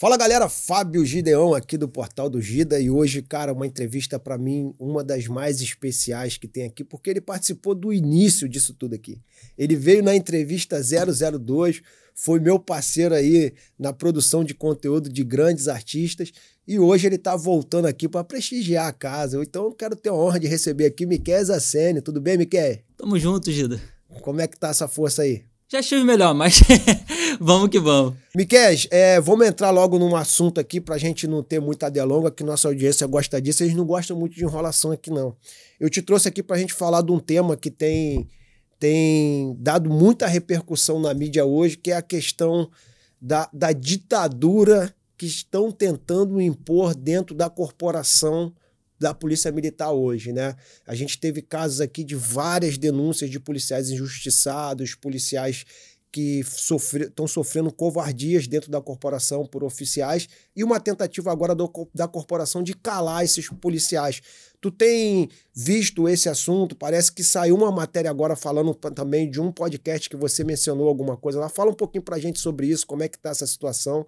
Fala galera, Fábio Gideão aqui do Portal do Gida e hoje, cara, uma entrevista para mim, uma das mais especiais que tem aqui, porque ele participou do início disso tudo aqui. Ele veio na entrevista 002, foi meu parceiro aí na produção de conteúdo de grandes artistas e hoje ele está voltando aqui para prestigiar a casa. Então eu quero ter a honra de receber aqui Miquel Zassene. Tudo bem, Miquel? Tamo junto, Gida. Como é que tá essa força aí? Já estive melhor, mas vamos que vamos. Miquel, é, vamos entrar logo num assunto aqui pra gente não ter muita delonga, que nossa audiência gosta disso. Eles não gostam muito de enrolação aqui, não. Eu te trouxe aqui pra gente falar de um tema que tem, tem dado muita repercussão na mídia hoje, que é a questão da, da ditadura que estão tentando impor dentro da corporação da Polícia Militar hoje, né? A gente teve casos aqui de várias denúncias de policiais injustiçados, policiais que estão sofrendo covardias dentro da corporação por oficiais e uma tentativa agora do, da corporação de calar esses policiais. Tu tem visto esse assunto? Parece que saiu uma matéria agora falando também de um podcast que você mencionou alguma coisa lá. Fala um pouquinho pra gente sobre isso, como é que tá essa situação,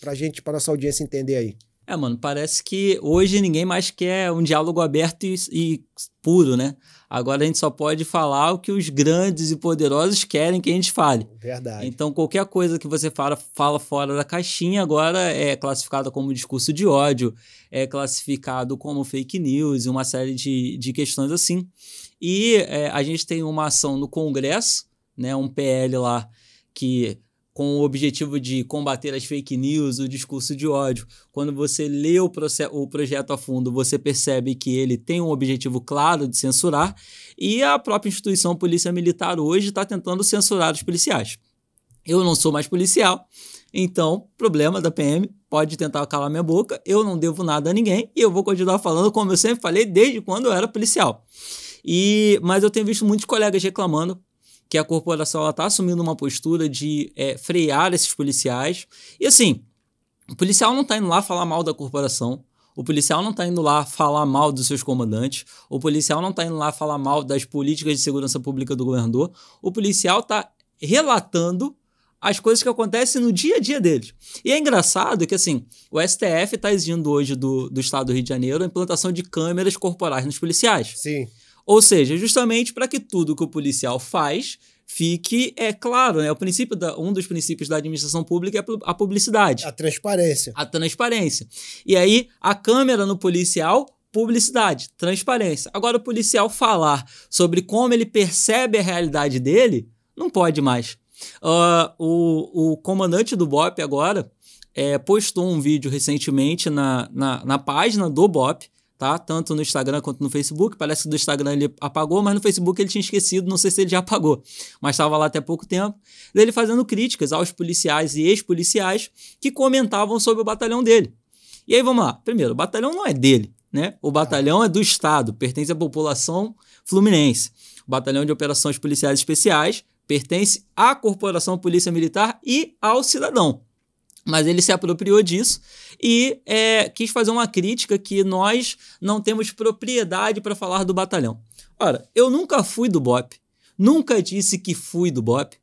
pra gente, pra nossa audiência entender aí. É, mano, parece que hoje ninguém mais quer um diálogo aberto e, e puro, né? Agora a gente só pode falar o que os grandes e poderosos querem que a gente fale. Verdade. Então qualquer coisa que você fala, fala fora da caixinha agora é classificada como discurso de ódio, é classificado como fake news e uma série de, de questões assim. E é, a gente tem uma ação no Congresso, né, um PL lá que com o objetivo de combater as fake news, o discurso de ódio. Quando você lê o, o projeto a fundo, você percebe que ele tem um objetivo claro de censurar, e a própria instituição Polícia Militar hoje está tentando censurar os policiais. Eu não sou mais policial, então, problema da PM, pode tentar calar minha boca, eu não devo nada a ninguém e eu vou continuar falando como eu sempre falei desde quando eu era policial. E, mas eu tenho visto muitos colegas reclamando que a corporação está assumindo uma postura de é, frear esses policiais. E assim, o policial não está indo lá falar mal da corporação, o policial não está indo lá falar mal dos seus comandantes, o policial não está indo lá falar mal das políticas de segurança pública do governador, o policial está relatando as coisas que acontecem no dia a dia deles. E é engraçado que, assim, o STF está exigindo hoje do, do Estado do Rio de Janeiro a implantação de câmeras corporais nos policiais. Sim. Ou seja, justamente para que tudo que o policial faz fique é claro, né? O princípio da, um dos princípios da administração pública é a publicidade. A transparência. A transparência. E aí, a câmera no policial publicidade, transparência. Agora, o policial falar sobre como ele percebe a realidade dele, não pode mais. Uh, o, o comandante do BOP agora é, postou um vídeo recentemente na, na, na página do BOP, tá? Tanto no Instagram quanto no Facebook. Parece que do Instagram ele apagou, mas no Facebook ele tinha esquecido, não sei se ele já apagou, mas estava lá até pouco tempo. Ele fazendo críticas aos policiais e ex-policiais que comentavam sobre o batalhão dele. E aí vamos lá. Primeiro, o batalhão não é dele, né? O é. batalhão é do Estado, pertence à população fluminense. O batalhão de operações policiais especiais pertence à corporação polícia militar e ao cidadão. Mas ele se apropriou disso e é, quis fazer uma crítica que nós não temos propriedade para falar do batalhão. Ora, eu nunca fui do BOP, nunca disse que fui do BOP,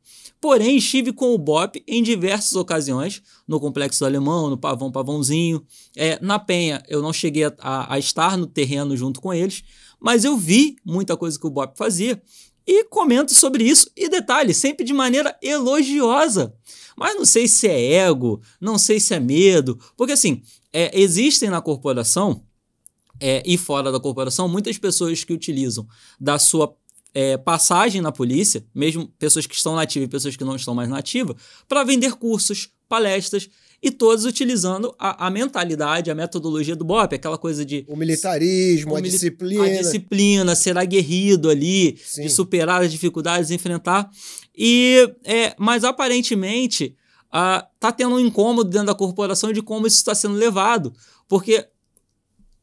porém estive com o BOP em diversas ocasiões, no Complexo Alemão, no Pavão Pavãozinho, é, na Penha eu não cheguei a, a, a estar no terreno junto com eles, mas eu vi muita coisa que o BOP fazia e comento sobre isso. E detalhe, sempre de maneira elogiosa. Mas não sei se é ego, não sei se é medo, porque assim, é, existem na corporação é, e fora da corporação muitas pessoas que utilizam da sua é, passagem na polícia, mesmo pessoas que estão nativas, e pessoas que não estão mais nativas, para vender cursos, palestras e todos utilizando a, a mentalidade, a metodologia do BOP, aquela coisa de. O militarismo, o a disciplina. A disciplina, ser aguerrido ali, Sim. de superar as dificuldades, enfrentar. E, é, mas aparentemente, está uh, tendo um incômodo dentro da corporação de como isso está sendo levado, porque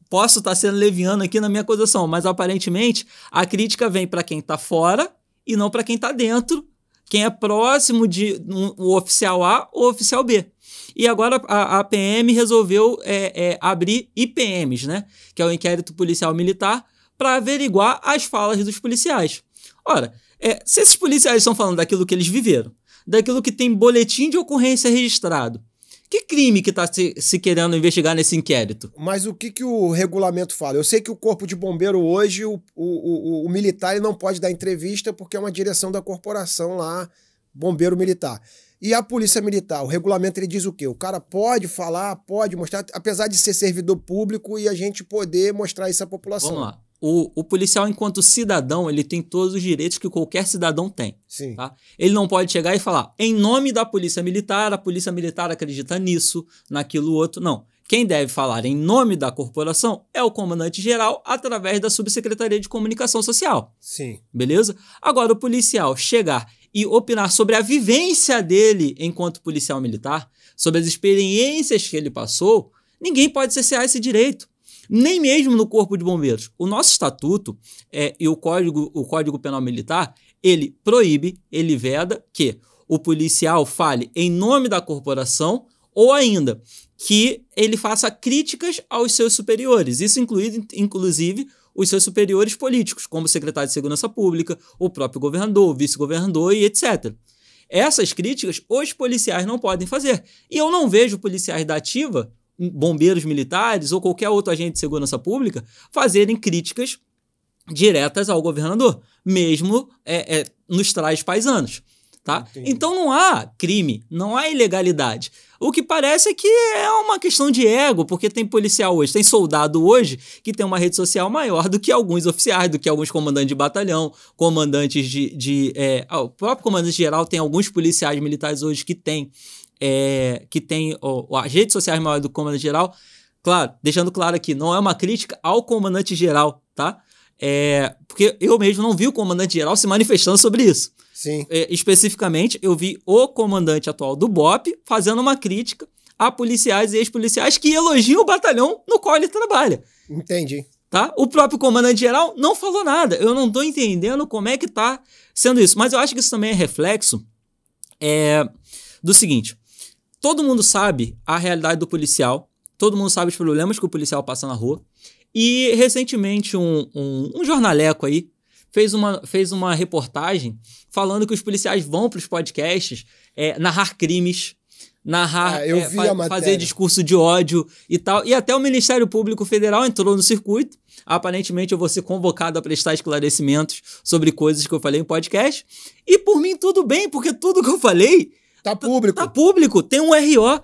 posso estar tá sendo leviano aqui na minha acusação, mas aparentemente a crítica vem para quem está fora e não para quem está dentro, quem é próximo de um, o oficial A ou o oficial B. E agora a, a PM resolveu é, é, abrir IPMs, né? Que é o inquérito policial militar, para averiguar as falas dos policiais. Ora, é, se esses policiais estão falando daquilo que eles viveram, daquilo que tem boletim de ocorrência registrado, que crime que está se, se, querendo investigar nesse inquérito? Mas o que, que o regulamento fala? Eu sei que o corpo de bombeiro hoje, o, o, o, o militar ele não pode dar entrevista porque é uma direção da corporação lá, bombeiro militar. E a polícia militar, o regulamento ele diz o quê? O cara pode falar, pode mostrar, apesar de ser servidor público e a gente poder mostrar isso à população. Vamos lá. O, o, policial, enquanto cidadão, ele tem todos os direitos que qualquer cidadão tem. Tá? Ele não pode chegar e falar, em nome da polícia militar, a polícia militar acredita nisso, naquilo outro. Não. Quem deve falar em nome da corporação é o comandante-geral através da subsecretaria de comunicação social. Sim. Beleza? Agora, o policial chegar e opinar sobre a vivência dele enquanto policial militar, sobre as experiências que ele passou, ninguém pode cessear esse direito. Nem mesmo no Corpo de Bombeiros. O nosso estatuto é, e o código, o código Penal Militar, ele proíbe, ele veda que o policial fale em nome da corporação ou ainda que ele faça críticas aos seus superiores. Isso incluído, inclusive, os seus superiores políticos, como o secretário de Segurança Pública, o próprio governador, o vice-governador e etc. Essas críticas os policiais não podem fazer. E eu não vejo policiais da ativa, bombeiros militares ou qualquer outro agente de segurança pública fazerem críticas diretas ao governador, mesmo é, é, nos traz paisanos. Tá? Entendi. Então não há crime, não há ilegalidade. O que parece é que é uma questão de ego, porque tem policial hoje, tem soldado hoje que tem uma rede social maior do que alguns oficiais, do que alguns comandantes de batalhão, comandantes de. de é, ah, o próprio comandante geral tem alguns policiais militares hoje que tem, é, que tem ó, as redes sociais maior do comandante geral. Claro, deixando claro aqui, não é uma crítica ao comandante geral, tá? É, porque eu mesmo não vi o comandante geral se manifestando sobre isso. Sim. É, especificamente, eu vi o comandante atual do BOP fazendo uma crítica a policiais e ex-policiais que elogiam o batalhão no qual ele trabalha. Entendi. Tá? O próprio comandante-geral não falou nada. Eu não estou entendendo como é que está sendo isso. Mas eu acho que isso também é reflexo é, do seguinte: todo mundo sabe a realidade do policial, todo mundo sabe os problemas que o policial passa na rua. E recentemente um, um, um jornaleco aí fez uma, fez uma reportagem falando que os policiais vão para os podcasts é, narrar crimes, narrar, ah, é, fa fazer discurso de ódio e tal. E até o Ministério Público Federal entrou no circuito. Aparentemente eu vou ser convocado a prestar esclarecimentos sobre coisas que eu falei em podcast. E por mim tudo bem, porque tudo que eu falei tá público. Tá público, tem um RO,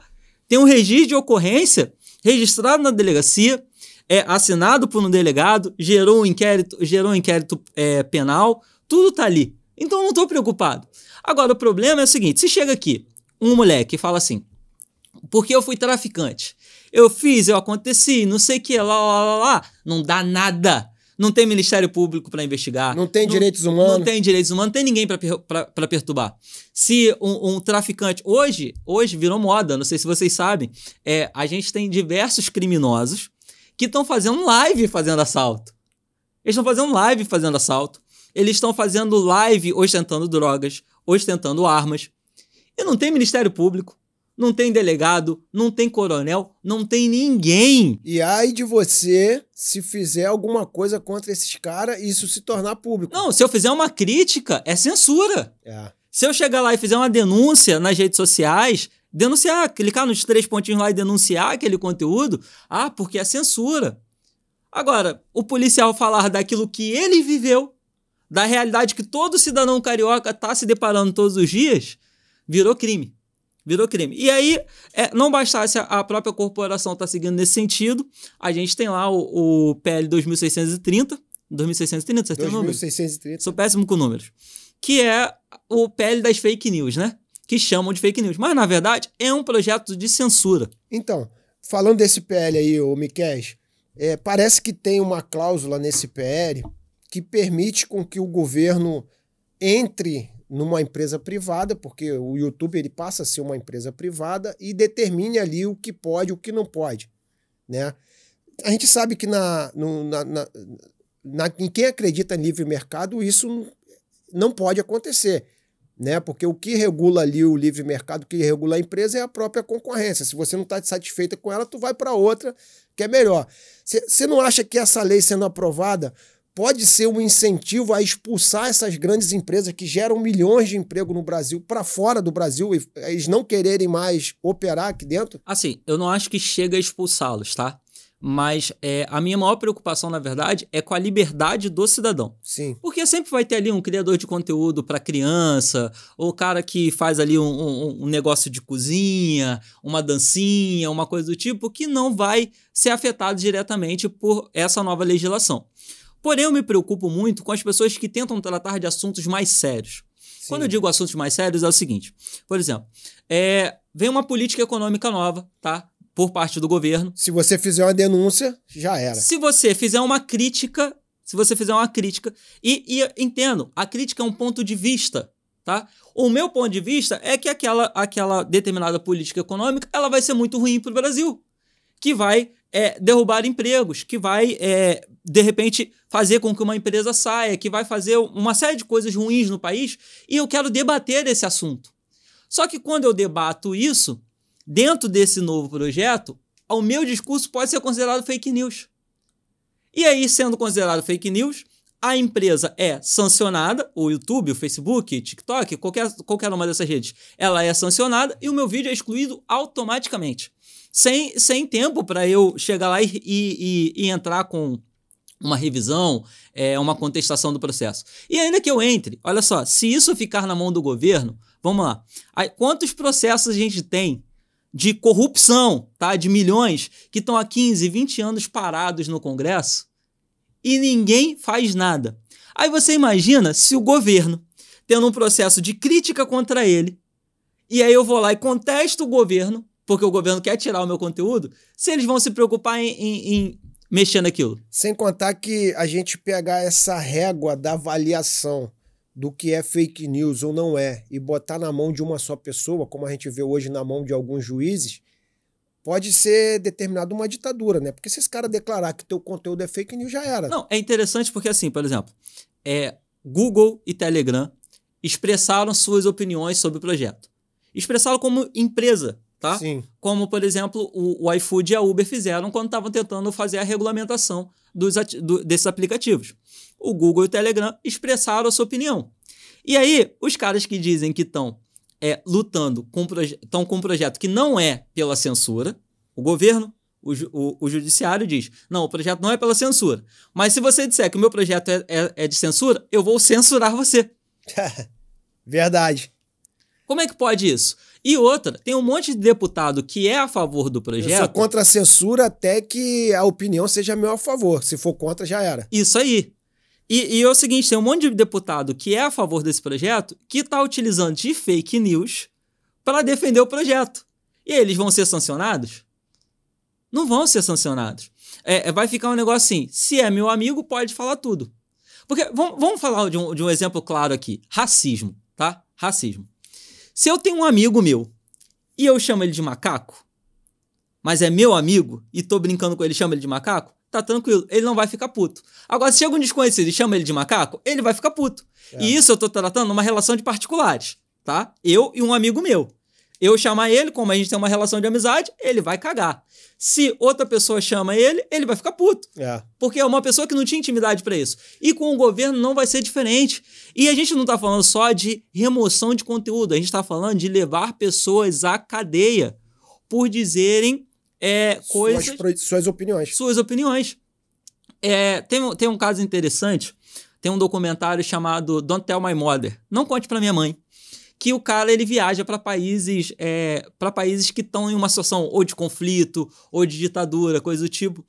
tem um registro de ocorrência registrado na delegacia é assinado por um delegado, gerou um inquérito, gerou um inquérito é, penal, tudo tá ali. Então eu não estou preocupado. Agora o problema é o seguinte: se chega aqui um moleque e fala assim, porque eu fui traficante, eu fiz, eu aconteci, não sei o que, lá, lá, lá, lá, não dá nada. Não tem Ministério Público para investigar. Não tem não, direitos humanos. Não tem direitos humanos, não tem ninguém para perturbar. Se um, um, traficante. Hoje, hoje virou moda, não sei se vocês sabem, é, a gente tem diversos criminosos que estão fazendo live fazendo assalto. Eles estão fazendo live fazendo assalto. Eles estão fazendo live ostentando drogas, ostentando armas. E não tem Ministério Público, não tem delegado, não tem coronel, não tem ninguém. E ai de você se fizer alguma coisa contra esses caras e isso se tornar público. Não, se eu fizer uma crítica, é censura. É. Se eu chegar lá e fizer uma denúncia nas redes sociais, denunciar, clicar nos três pontinhos lá e denunciar aquele conteúdo, ah, porque é censura. Agora, o policial falar daquilo que ele viveu, da realidade que todo cidadão carioca está se deparando todos os dias, virou crime. Virou crime. E aí, é, não bastasse a própria corporação estar tá seguindo nesse sentido, a gente tem lá o, o PL 2630, 2630, certo 2630. número? 2630. Sou péssimo com números. Que é o PL das fake news, né? que chamam de fake news. Mas, na verdade, é um projeto de censura. Então, falando desse PL aí, o Miquel, é, parece que tem uma cláusula nesse PL que permite com que o governo entre numa empresa privada, porque o YouTube ele passa a ser uma empresa privada e determine ali o que pode e o que não pode, né? A gente sabe que na, no, na, na, na, em quem acredita em livre mercado isso não pode acontecer né? Porque o que regula ali o livre mercado, o que regula a empresa é a própria concorrência. Se você não está satisfeita com ela, tu vai para outra que é melhor. Você não acha que essa lei sendo aprovada pode ser um incentivo a expulsar essas grandes empresas que geram milhões de emprego no Brasil para fora do Brasil e eles não quererem mais operar aqui dentro? Assim, eu não acho que chega a expulsá-los, tá? mas é, a minha maior preocupação, na verdade, é com a liberdade do cidadão. Sim. Porque sempre vai ter ali um criador de conteúdo para criança, ou o cara que faz ali um, um, um, negócio de cozinha, uma dancinha, uma coisa do tipo, que não vai ser afetado diretamente por essa nova legislação. Porém, eu me preocupo muito com as pessoas que tentam tratar de assuntos mais sérios. Sim. Quando eu digo assuntos mais sérios, é o seguinte: por exemplo, é, vem uma política econômica nova, tá? por parte do governo. Se você fizer uma denúncia, já era. Se você fizer uma crítica, se você fizer uma crítica, e, e entendo, a crítica é um ponto de vista, tá? O meu ponto de vista é que aquela, aquela determinada política econômica ela vai ser muito ruim para o Brasil, que vai é, derrubar empregos, que vai, é, de repente, fazer com que uma empresa saia, que vai fazer uma série de coisas ruins no país, e eu quero debater esse assunto. Só que quando eu debato isso, dentro desse novo projeto, o meu discurso pode ser considerado fake news. E aí, sendo considerado fake news, a empresa é sancionada, o YouTube, o Facebook, TikTok, qualquer, qualquer uma dessas redes, ela é sancionada e o meu vídeo é excluído automaticamente. Sem, sem tempo para eu chegar lá e, e, e, entrar com uma revisão, é, uma contestação do processo. E ainda que eu entre, olha só, se isso ficar na mão do governo, vamos lá. Aí, quantos processos a gente tem de corrupção, tá? De milhões que estão há 15, 20 anos parados no Congresso e ninguém faz nada. Aí você imagina se o governo, tendo um processo de crítica contra ele, e aí eu vou lá e contesto o governo, porque o governo quer tirar o meu conteúdo, se eles vão se preocupar em, em, em mexer naquilo. Sem contar que a gente pegar essa régua da avaliação do que é fake news ou não é e botar na mão de uma só pessoa, como a gente vê hoje na mão de alguns juízes, pode ser determinado uma ditadura, né? Porque se esse cara declarar que teu conteúdo é fake news, já era. Não, é interessante porque assim, por exemplo, é, Google e Telegram expressaram suas opiniões sobre o projeto. Expressaram como empresa tá? Sim. Como, por exemplo, o, o iFood e a Uber fizeram quando estavam tentando fazer a regulamentação dos, do, desses aplicativos. O Google e o Telegram expressaram a sua opinião. E aí, os caras que dizem que estão é, lutando, tão com um projeto que não é pela censura, o governo, o, o, o, judiciário diz: não, o projeto não é pela censura. Mas se você disser que o meu projeto é, é, é de censura, eu vou censurar você. Verdade. Como é que pode isso? E outra, tem um monte de deputado que é a favor do projeto. Eu sou contra a censura até que a opinião seja meu a favor. Se for contra, já era. Isso aí. E, e é o seguinte: tem um monte de deputado que é a favor desse projeto que está utilizando de fake news para defender o projeto. E eles vão ser sancionados? Não vão ser sancionados. É, é, vai ficar um negócio assim: se é meu amigo, pode falar tudo. Porque vamos, vamos falar de um, de um exemplo claro aqui: racismo, tá? Racismo. Se eu tenho um amigo meu e eu chamo ele de macaco, mas é meu amigo e tô brincando com ele, chama ele de macaco, tá tranquilo, ele não vai ficar puto. Agora, se chega um desconhecido e chama ele de macaco, ele vai ficar puto. É. E isso eu tô tratando numa relação de particulares, tá? Eu e um amigo meu eu chamar ele, como a gente tem uma relação de amizade, ele vai cagar. Se outra pessoa chama ele, ele vai ficar puto. É. Porque é uma pessoa que não tinha intimidade para isso. E com o governo não vai ser diferente. E a gente não tá falando só de remoção de conteúdo, a gente tá falando de levar pessoas à cadeia por dizerem é, coisas. Suas, opiniões. Suas opiniões. É, tem, tem um caso interessante. Tem um documentário chamado Don't Tell My Mother. Não conte para minha mãe que o cara ele viaja para países é, para países que estão em uma situação ou de conflito ou de ditadura, coisa do tipo.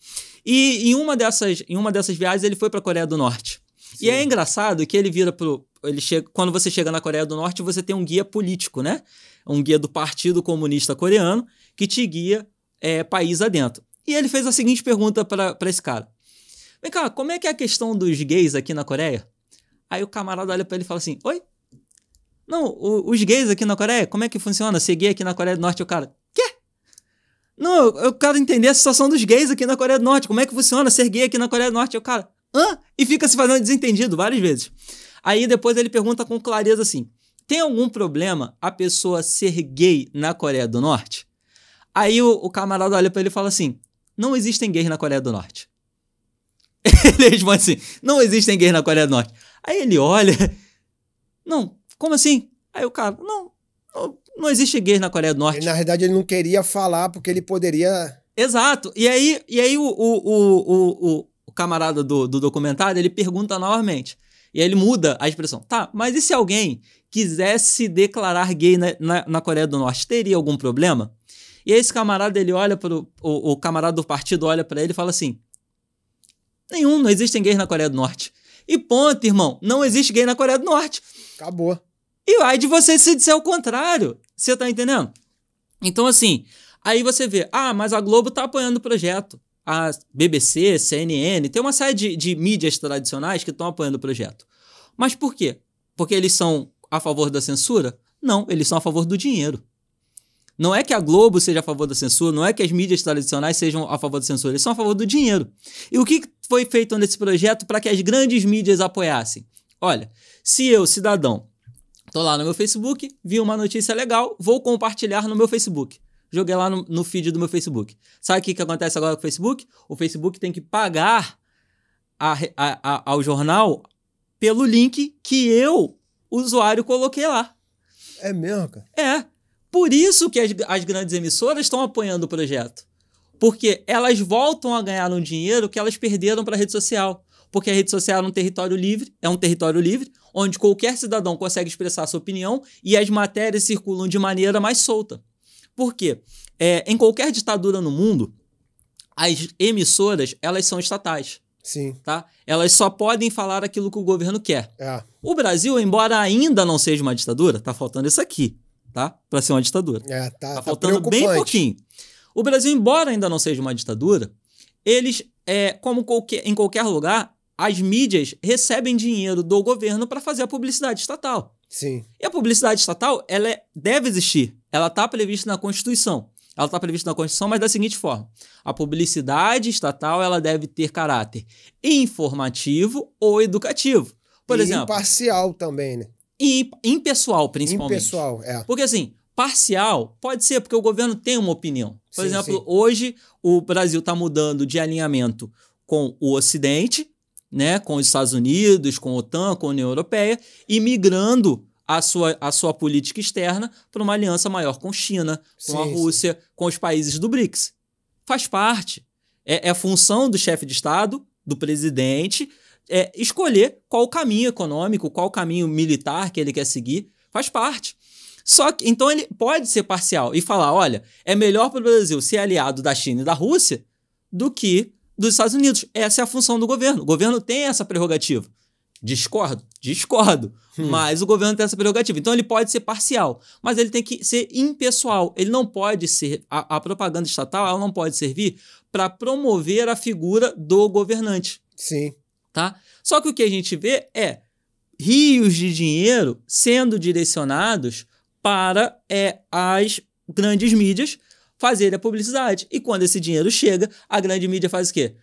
E em uma dessas, em uma dessas viagens ele foi para a Coreia do Norte. Sim. E é engraçado que ele vira pro ele chega, quando você chega na Coreia do Norte, você tem um guia político, né? Um guia do Partido Comunista Coreano que te guia é, país adentro. E ele fez a seguinte pergunta para esse cara: Vem cá, como é que é a questão dos gays aqui na Coreia? Aí o camarada olha para ele e fala assim: Oi? Não, o, os gays aqui na Coreia, como é que funciona? Ser gay aqui na Coreia do Norte, o cara. Quê? Não, eu, quero entender a situação dos gays aqui na Coreia do Norte. Como é que funciona ser gay aqui na Coreia do Norte? O cara. Hã? E fica se fazendo desentendido várias vezes. Aí depois ele pergunta com clareza assim: tem algum problema a pessoa ser gay na Coreia do Norte? Aí o, o camarada olha para ele e fala assim: não existem gays na Coreia do Norte. ele responde assim: não existem gays na Coreia do Norte. Aí ele olha: não, como assim? Aí o cara, não, não, não existe gays na Coreia do Norte. na verdade, ele não queria falar porque ele poderia. Exato. E aí, e aí o, o, o, o camarada do, do documentário ele pergunta novamente. E aí ele muda a expressão. Tá, mas e se alguém quisesse declarar gay na, na, na Coreia do Norte, teria algum problema? E aí esse camarada, ele olha para O, o camarada do partido olha para ele e fala assim: Nenhum, não existem gays na Coreia do Norte. E ponto, irmão, não existe gay na Coreia do Norte. Acabou. E vai de você se disser o contrário. Você tá entendendo? Então, assim, aí você vê, ah, mas a Globo tá apoiando o projeto. A BBC, CNN, tem uma série de, de mídias tradicionais que estão apoiando o projeto. Mas por quê? Porque eles são a favor da censura? Não, eles são a favor do dinheiro. Não é que a Globo seja a favor da censura, não é que as mídias tradicionais sejam a favor da censura, eles são a favor do dinheiro. E o que foi feito nesse projeto para que as grandes mídias apoiassem? Olha, se eu, cidadão, Tô lá no meu Facebook, vi uma notícia legal, vou compartilhar no meu Facebook. Joguei lá no, no feed do meu Facebook. Sabe o que, que acontece agora com o Facebook? O Facebook tem que pagar a, a, a, ao jornal pelo link que eu, usuário, coloquei lá. É mesmo, cara? É. Por isso que as, as grandes emissoras estão apoiando o projeto. Porque elas voltam a ganhar um dinheiro que elas perderam para a rede social. Porque a rede social é um território livre, é um território livre, onde qualquer cidadão consegue expressar sua opinião e as matérias circulam de maneira mais solta. Por quê? É, em qualquer ditadura no mundo, as emissoras elas são estatais. Sim. Tá? Elas só podem falar aquilo que o governo quer. É. O Brasil, embora ainda não seja uma ditadura, tá faltando isso aqui, tá? Para ser uma ditadura. É, tá, tá, tá faltando bem pouquinho. O Brasil, embora ainda não seja uma ditadura, eles, é, como qualquer, em qualquer lugar, as mídias recebem dinheiro do governo para fazer a publicidade estatal. Sim. E a publicidade estatal, ela é, deve existir. Ela está prevista na Constituição. Ela está prevista na Constituição, mas da seguinte forma: a publicidade estatal ela deve ter caráter informativo ou educativo. Por e exemplo. Imparcial também, né? E impessoal, principalmente. Impessoal, é. Porque assim, parcial pode ser porque o governo tem uma opinião. Por sim, exemplo, sim. hoje o Brasil está mudando de alinhamento com o Ocidente né, com os Estados Unidos, com a OTAN, com a União Europeia, e migrando a sua, a sua política externa para uma aliança maior com China, com sim, a Rússia, sim. com os países do BRICS. Faz parte. É, é função do chefe de Estado, do presidente, é, escolher qual o caminho econômico, qual o caminho militar que ele quer seguir. Faz parte. Só que então ele pode ser parcial e falar: olha, é melhor para o Brasil ser aliado da China e da Rússia do que dos Estados Unidos. Essa é a função do governo. O governo tem essa prerrogativa. Discordo? Discordo. Hum. Mas o governo tem essa prerrogativa. Então ele pode ser parcial, mas ele tem que ser impessoal. Ele não pode ser. A, a propaganda estatal ela não pode servir para promover a figura do governante. Sim. Tá? Só que o que a gente vê é rios de dinheiro sendo direcionados para é, as grandes mídias fazer a publicidade. E quando esse dinheiro chega, a grande mídia faz o quê?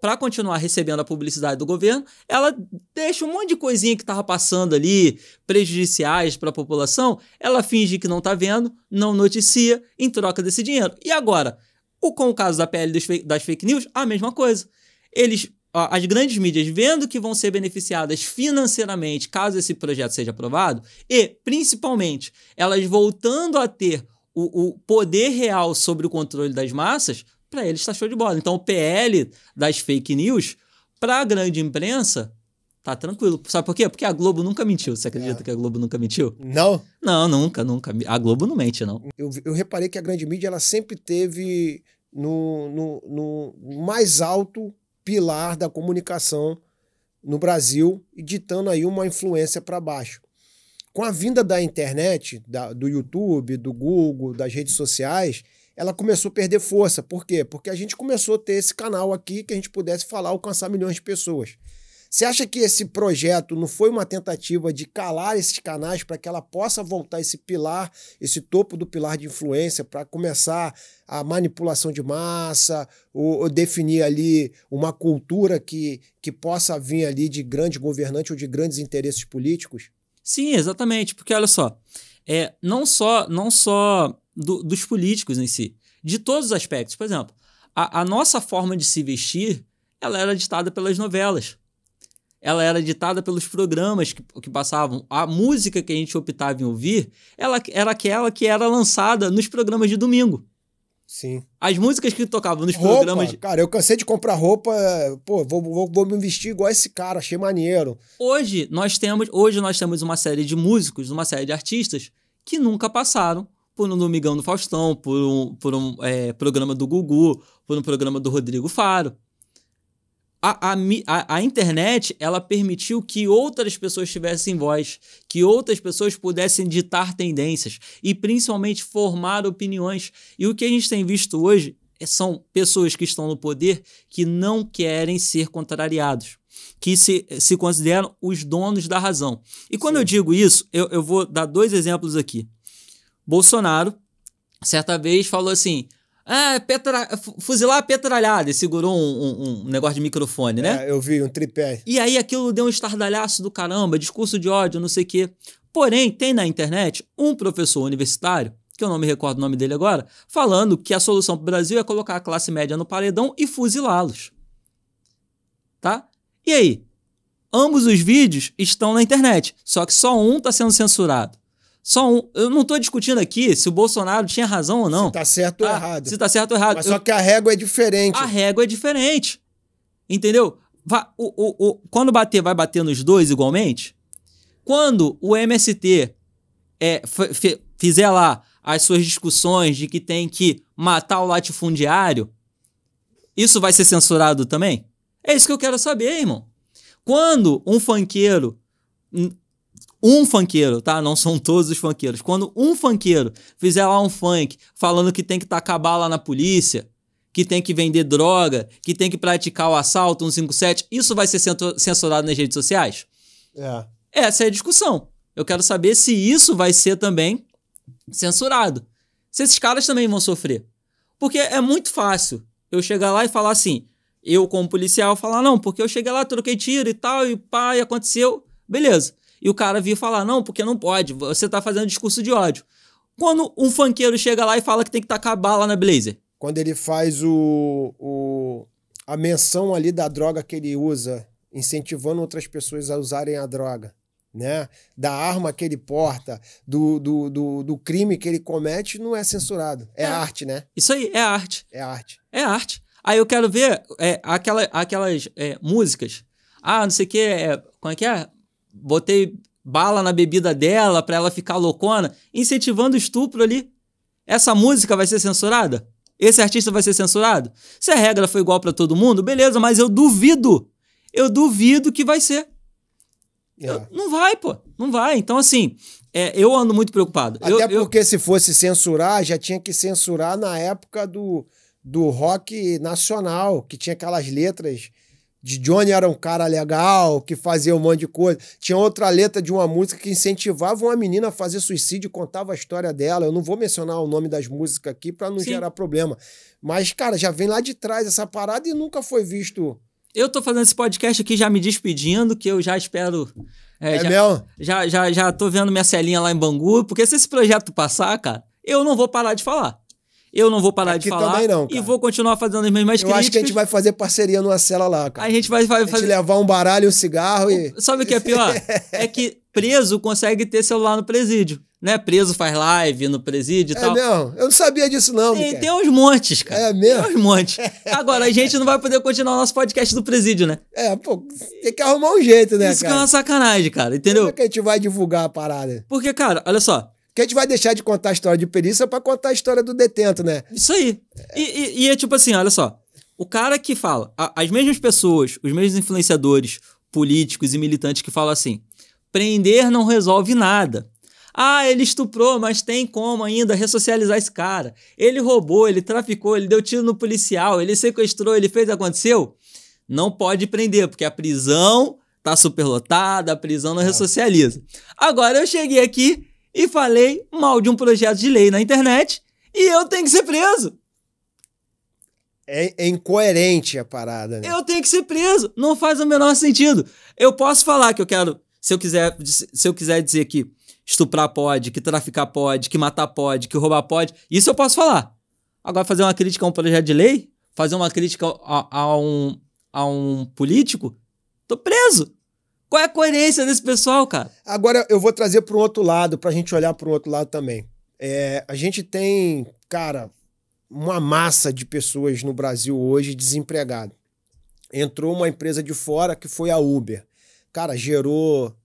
para continuar recebendo a publicidade do governo, ela deixa um monte de coisinha que estava passando ali, prejudiciais para a população, ela finge que não está vendo, não noticia, em troca desse dinheiro. E agora, o, com o caso da PL das fake news, a mesma coisa. Eles, as grandes mídias, vendo que vão ser beneficiadas financeiramente caso esse projeto seja aprovado, e, principalmente, elas voltando a ter o, o poder real sobre o controle das massas, para eles está show de bola. Então o PL das fake news, para a grande imprensa, tá tranquilo. Sabe por quê? Porque a Globo nunca mentiu. Você acredita é. que a Globo nunca mentiu? Não? Não, nunca, nunca. A Globo não mente, não. Eu, eu reparei que a grande mídia ela sempre teve no, no, no mais alto pilar da comunicação no Brasil e ditando aí uma influência para baixo com a vinda da internet, da, do YouTube, do Google, das redes sociais, ela começou a perder força. Por quê? Porque a gente começou a ter esse canal aqui que a gente pudesse falar, alcançar milhões de pessoas. Você acha que esse projeto não foi uma tentativa de calar esses canais para que ela possa voltar esse pilar, esse topo do pilar de influência, para começar a manipulação de massa, ou, ou, definir ali uma cultura que, que possa vir ali de grandes governantes ou de grandes interesses políticos? Sim, exatamente, porque olha só, é, não só, não só do, dos políticos em si, de todos os aspectos. Por exemplo, a, a nossa forma de se vestir, ela era ditada pelas novelas ela era ditada pelos programas que, que, passavam. A música que a gente optava em ouvir, ela era aquela que era lançada nos programas de domingo. Sim. As músicas que tocavam nos roupa, programas. Cara, eu cansei de comprar roupa. Pô, vou, vou, vou me vestir igual esse cara, achei maneiro. Hoje nós temos, hoje nós temos uma série de músicos, uma série de artistas que nunca passaram por um Domingão do Faustão, por um, por um é, programa do Gugu, por um programa do Rodrigo Faro a, a, a, internet ela permitiu que outras pessoas tivessem voz, que outras pessoas pudessem ditar tendências e principalmente formar opiniões. E o que a gente tem visto hoje é, são pessoas que estão no poder que não querem ser contrariados, que se, se consideram os donos da razão. E quando Sim. eu digo isso, eu, eu vou dar dois exemplos aqui. Bolsonaro, certa vez, falou assim: ah, petra... fuzilar a petralhada. E segurou um, um, um negócio de microfone, né? é, né? eu vi, um tripé. E aí aquilo deu um estardalhaço do caramba, discurso de ódio, não sei o quê. Porém, tem na internet um professor universitário, que eu não me recordo o nome dele agora, falando que a solução para o Brasil é colocar a classe média no paredão e fuzilá-los. Tá? E aí? Ambos os vídeos estão na internet, só que só um está sendo censurado. Só um. Eu não estou discutindo aqui se o Bolsonaro tinha razão ou não. Se tá certo ou ah, errado. Se tá certo ou errado. Mas eu... só que a régua é diferente. A régua é diferente. Entendeu? o, o, o, quando bater, vai bater nos dois igualmente? Quando o MST é, fizer lá as suas discussões de que tem que matar o latifundiário, isso vai ser censurado também? É isso que eu quero saber, irmão. Quando um fanqueiro hum, um funkeiro, tá? Não são todos os funkeiros. Quando um funkeiro fizer lá um funk falando que tem que tacar bala na polícia, que tem que vender droga, que tem que praticar o assalto 157, isso vai ser censurado nas redes sociais? É. Essa é a discussão. Eu quero saber se isso vai ser também censurado. Se esses caras também vão sofrer. Porque é muito fácil eu chegar lá e falar assim, eu como policial falar, não, porque eu cheguei lá, troquei tiro e tal, e pá, e aconteceu. Beleza e o cara vir falar: não, porque não pode, você tá fazendo discurso de ódio. Quando um funkeiro chega lá e fala que tem que tacar bala na Blazer? Quando ele faz o, o a menção ali da droga que ele usa, incentivando outras pessoas a usarem a droga. Né? Da arma que ele porta, do, do, do, do crime que ele comete, não é censurado. É, é, arte, né? Isso aí, é arte. É arte. É arte. Aí eu quero ver é, aquela, aquelas é, músicas. Ah, não sei o que, é, como é que é? botei bala na bebida dela para ela ficar loucona, incentivando o estupro ali. Essa música vai ser censurada? Esse artista vai ser censurado? Se a regra foi igual para todo mundo, beleza, mas eu duvido. Eu duvido que vai ser. É. Não vai, pô. Não vai. Então, assim, é, eu ando muito preocupado. Até eu, porque eu... se fosse censurar, já tinha que censurar na época do, do rock nacional, que tinha aquelas letras de Johnny era um cara legal, que fazia um monte de coisa. Tinha outra letra de uma música que incentivava uma menina a fazer suicídio, contava a história dela. Eu não vou mencionar o nome das músicas aqui para não Sim. gerar problema. Mas, cara, já vem lá de trás essa parada e nunca foi visto. Eu tô fazendo esse podcast aqui já me despedindo, que eu já espero. É, é já, mesmo? Já, já, já tô vendo minha celinha lá em Bangu, porque se esse projeto passar, cara, eu não vou parar de falar. Eu não vou parar de falar não, e vou continuar fazendo as mesmas eu críticas. Eu acho que a gente vai fazer parceria numa cela lá, cara. Aí a gente vai, vai a gente fazer... levar um baralho, um cigarro e... Sabe o que é pior? é que preso consegue ter celular no presídio né? Preso faz live no presídio e é tal. Não, eu não sabia disso, não. Tem, tem uns montes, cara. É mesmo? Tem uns montes. Agora, a gente não vai poder continuar o nosso podcast do presídio, né? É, pô, tem que arrumar um jeito, né? Isso cara? que é uma sacanagem, cara, entendeu? Como é que a gente vai divulgar a parada? Porque, cara, olha só, que a gente vai deixar de contar a história de perícia para contar a história do detento, né? Isso aí. É. E, e, e, é tipo assim, olha só. O cara que fala, a, as mesmas pessoas, os mesmos influenciadores, políticos e militantes que falam assim: prender não resolve nada. Ah, ele estuprou, mas tem como ainda ressocializar esse cara. Ele roubou, ele traficou, ele deu tiro no policial, ele sequestrou, ele fez, aconteceu. Não pode prender, porque a prisão tá superlotada, a prisão não ressocializa. Agora eu cheguei aqui e falei mal de um projeto de lei na internet e eu tenho que ser preso. É, é, incoerente a parada, né? Eu tenho que ser preso. Não faz o menor sentido. Eu posso falar que eu quero, se eu quiser, se eu quiser dizer que estuprar pode, que traficar pode, que matar pode, que roubar pode, isso eu posso falar. Agora, fazer uma crítica a um projeto de lei, fazer uma crítica a, a um, a um político, tô preso. Qual é a coerência desse pessoal, cara? Agora eu vou trazer para um outro lado, para a gente olhar para um outro lado também. É, a gente tem, cara, uma massa de pessoas no Brasil hoje desempregado. Entrou uma empresa de fora que foi a Uber. Cara, gerou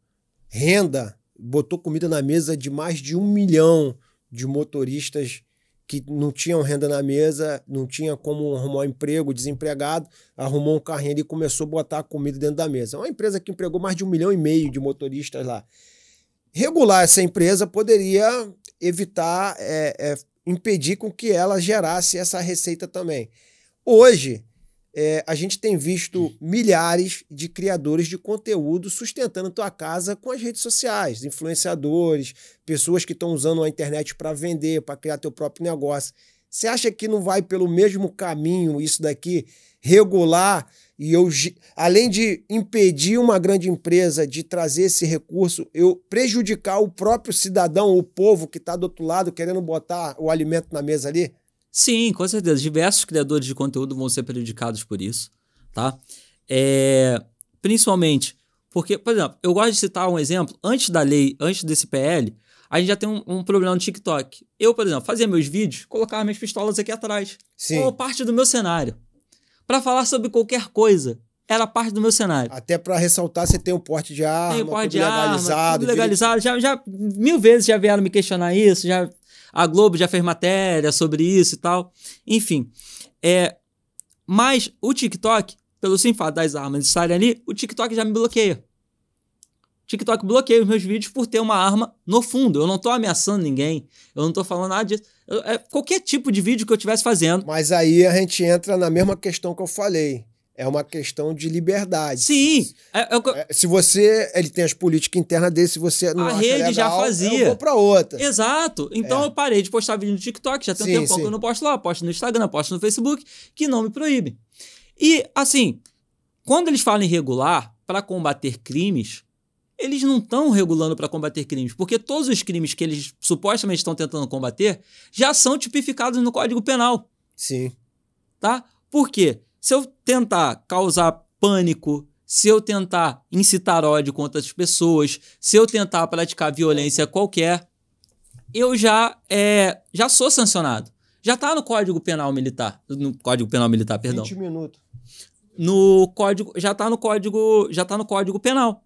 renda, botou comida na mesa de mais de um milhão de motoristas que não tinham renda na mesa, não tinha como arrumar um emprego, desempregado, arrumou um carrinho ali e começou a botar a comida dentro da mesa. É Uma empresa que empregou mais de um milhão e meio de motoristas lá. Regular essa empresa poderia evitar, é, é, impedir com que ela gerasse essa receita também. Hoje, é, a gente tem visto hum. milhares de criadores de conteúdo sustentando tua casa com as redes sociais, influenciadores, pessoas que estão usando a internet para vender, para criar teu próprio negócio. Você acha que não vai pelo mesmo caminho isso daqui regular e eu além de impedir uma grande empresa de trazer esse recurso, eu prejudicar o próprio cidadão, o povo que está do outro lado querendo botar o alimento na mesa ali? Sim, com certeza. Diversos criadores de conteúdo vão ser prejudicados por isso, tá? É, principalmente porque, por exemplo, eu gosto de citar um exemplo. Antes da lei, antes desse PL, a gente já tem um, um problema no TikTok. Eu, por exemplo, fazia meus vídeos, colocava minhas pistolas aqui atrás. Sim. Como parte do meu cenário. Para falar sobre qualquer coisa. Era parte do meu cenário. Até para ressaltar, você tem o porte de arma, tem o porte de legalizado. Arma, tudo legalizado. Já, já, mil vezes já vieram me questionar isso, já a Globo já fez matéria sobre isso e tal. Enfim. É, mas o TikTok, pelo sim fato das armas estarem ali, o TikTok já me bloqueia. O TikTok bloqueia os meus vídeos por ter uma arma no fundo. Eu não tô ameaçando ninguém. Eu não tô falando nada disso. Eu, é qualquer tipo de vídeo que eu estivesse fazendo. Mas aí a gente entra na mesma questão que eu falei. É uma questão de liberdade. Sim. É, é eu... É, se você. Ele tem as políticas internas dele, se você não. A rede legal, já é fazia. Eu vou pra outra. Exato. Então é. eu parei de postar vídeo no TikTok, já tem um tempão sim. que eu não posto lá. Posto no Instagram, posto no Facebook, que não me proíbe. E, assim, quando eles falam em regular para combater crimes, eles não estão regulando para combater crimes, porque todos os crimes que eles supostamente estão tentando combater já são tipificados no Código Penal. Sim. Tá? Por quê? Se eu tentar causar pânico, se eu tentar incitar ódio contra as pessoas, se eu tentar praticar violência qualquer, eu já é, já sou sancionado. Já está no Código Penal Militar, no Código Penal Militar, perdão. 20 minutos. No código, já está no código, já está no Código Penal.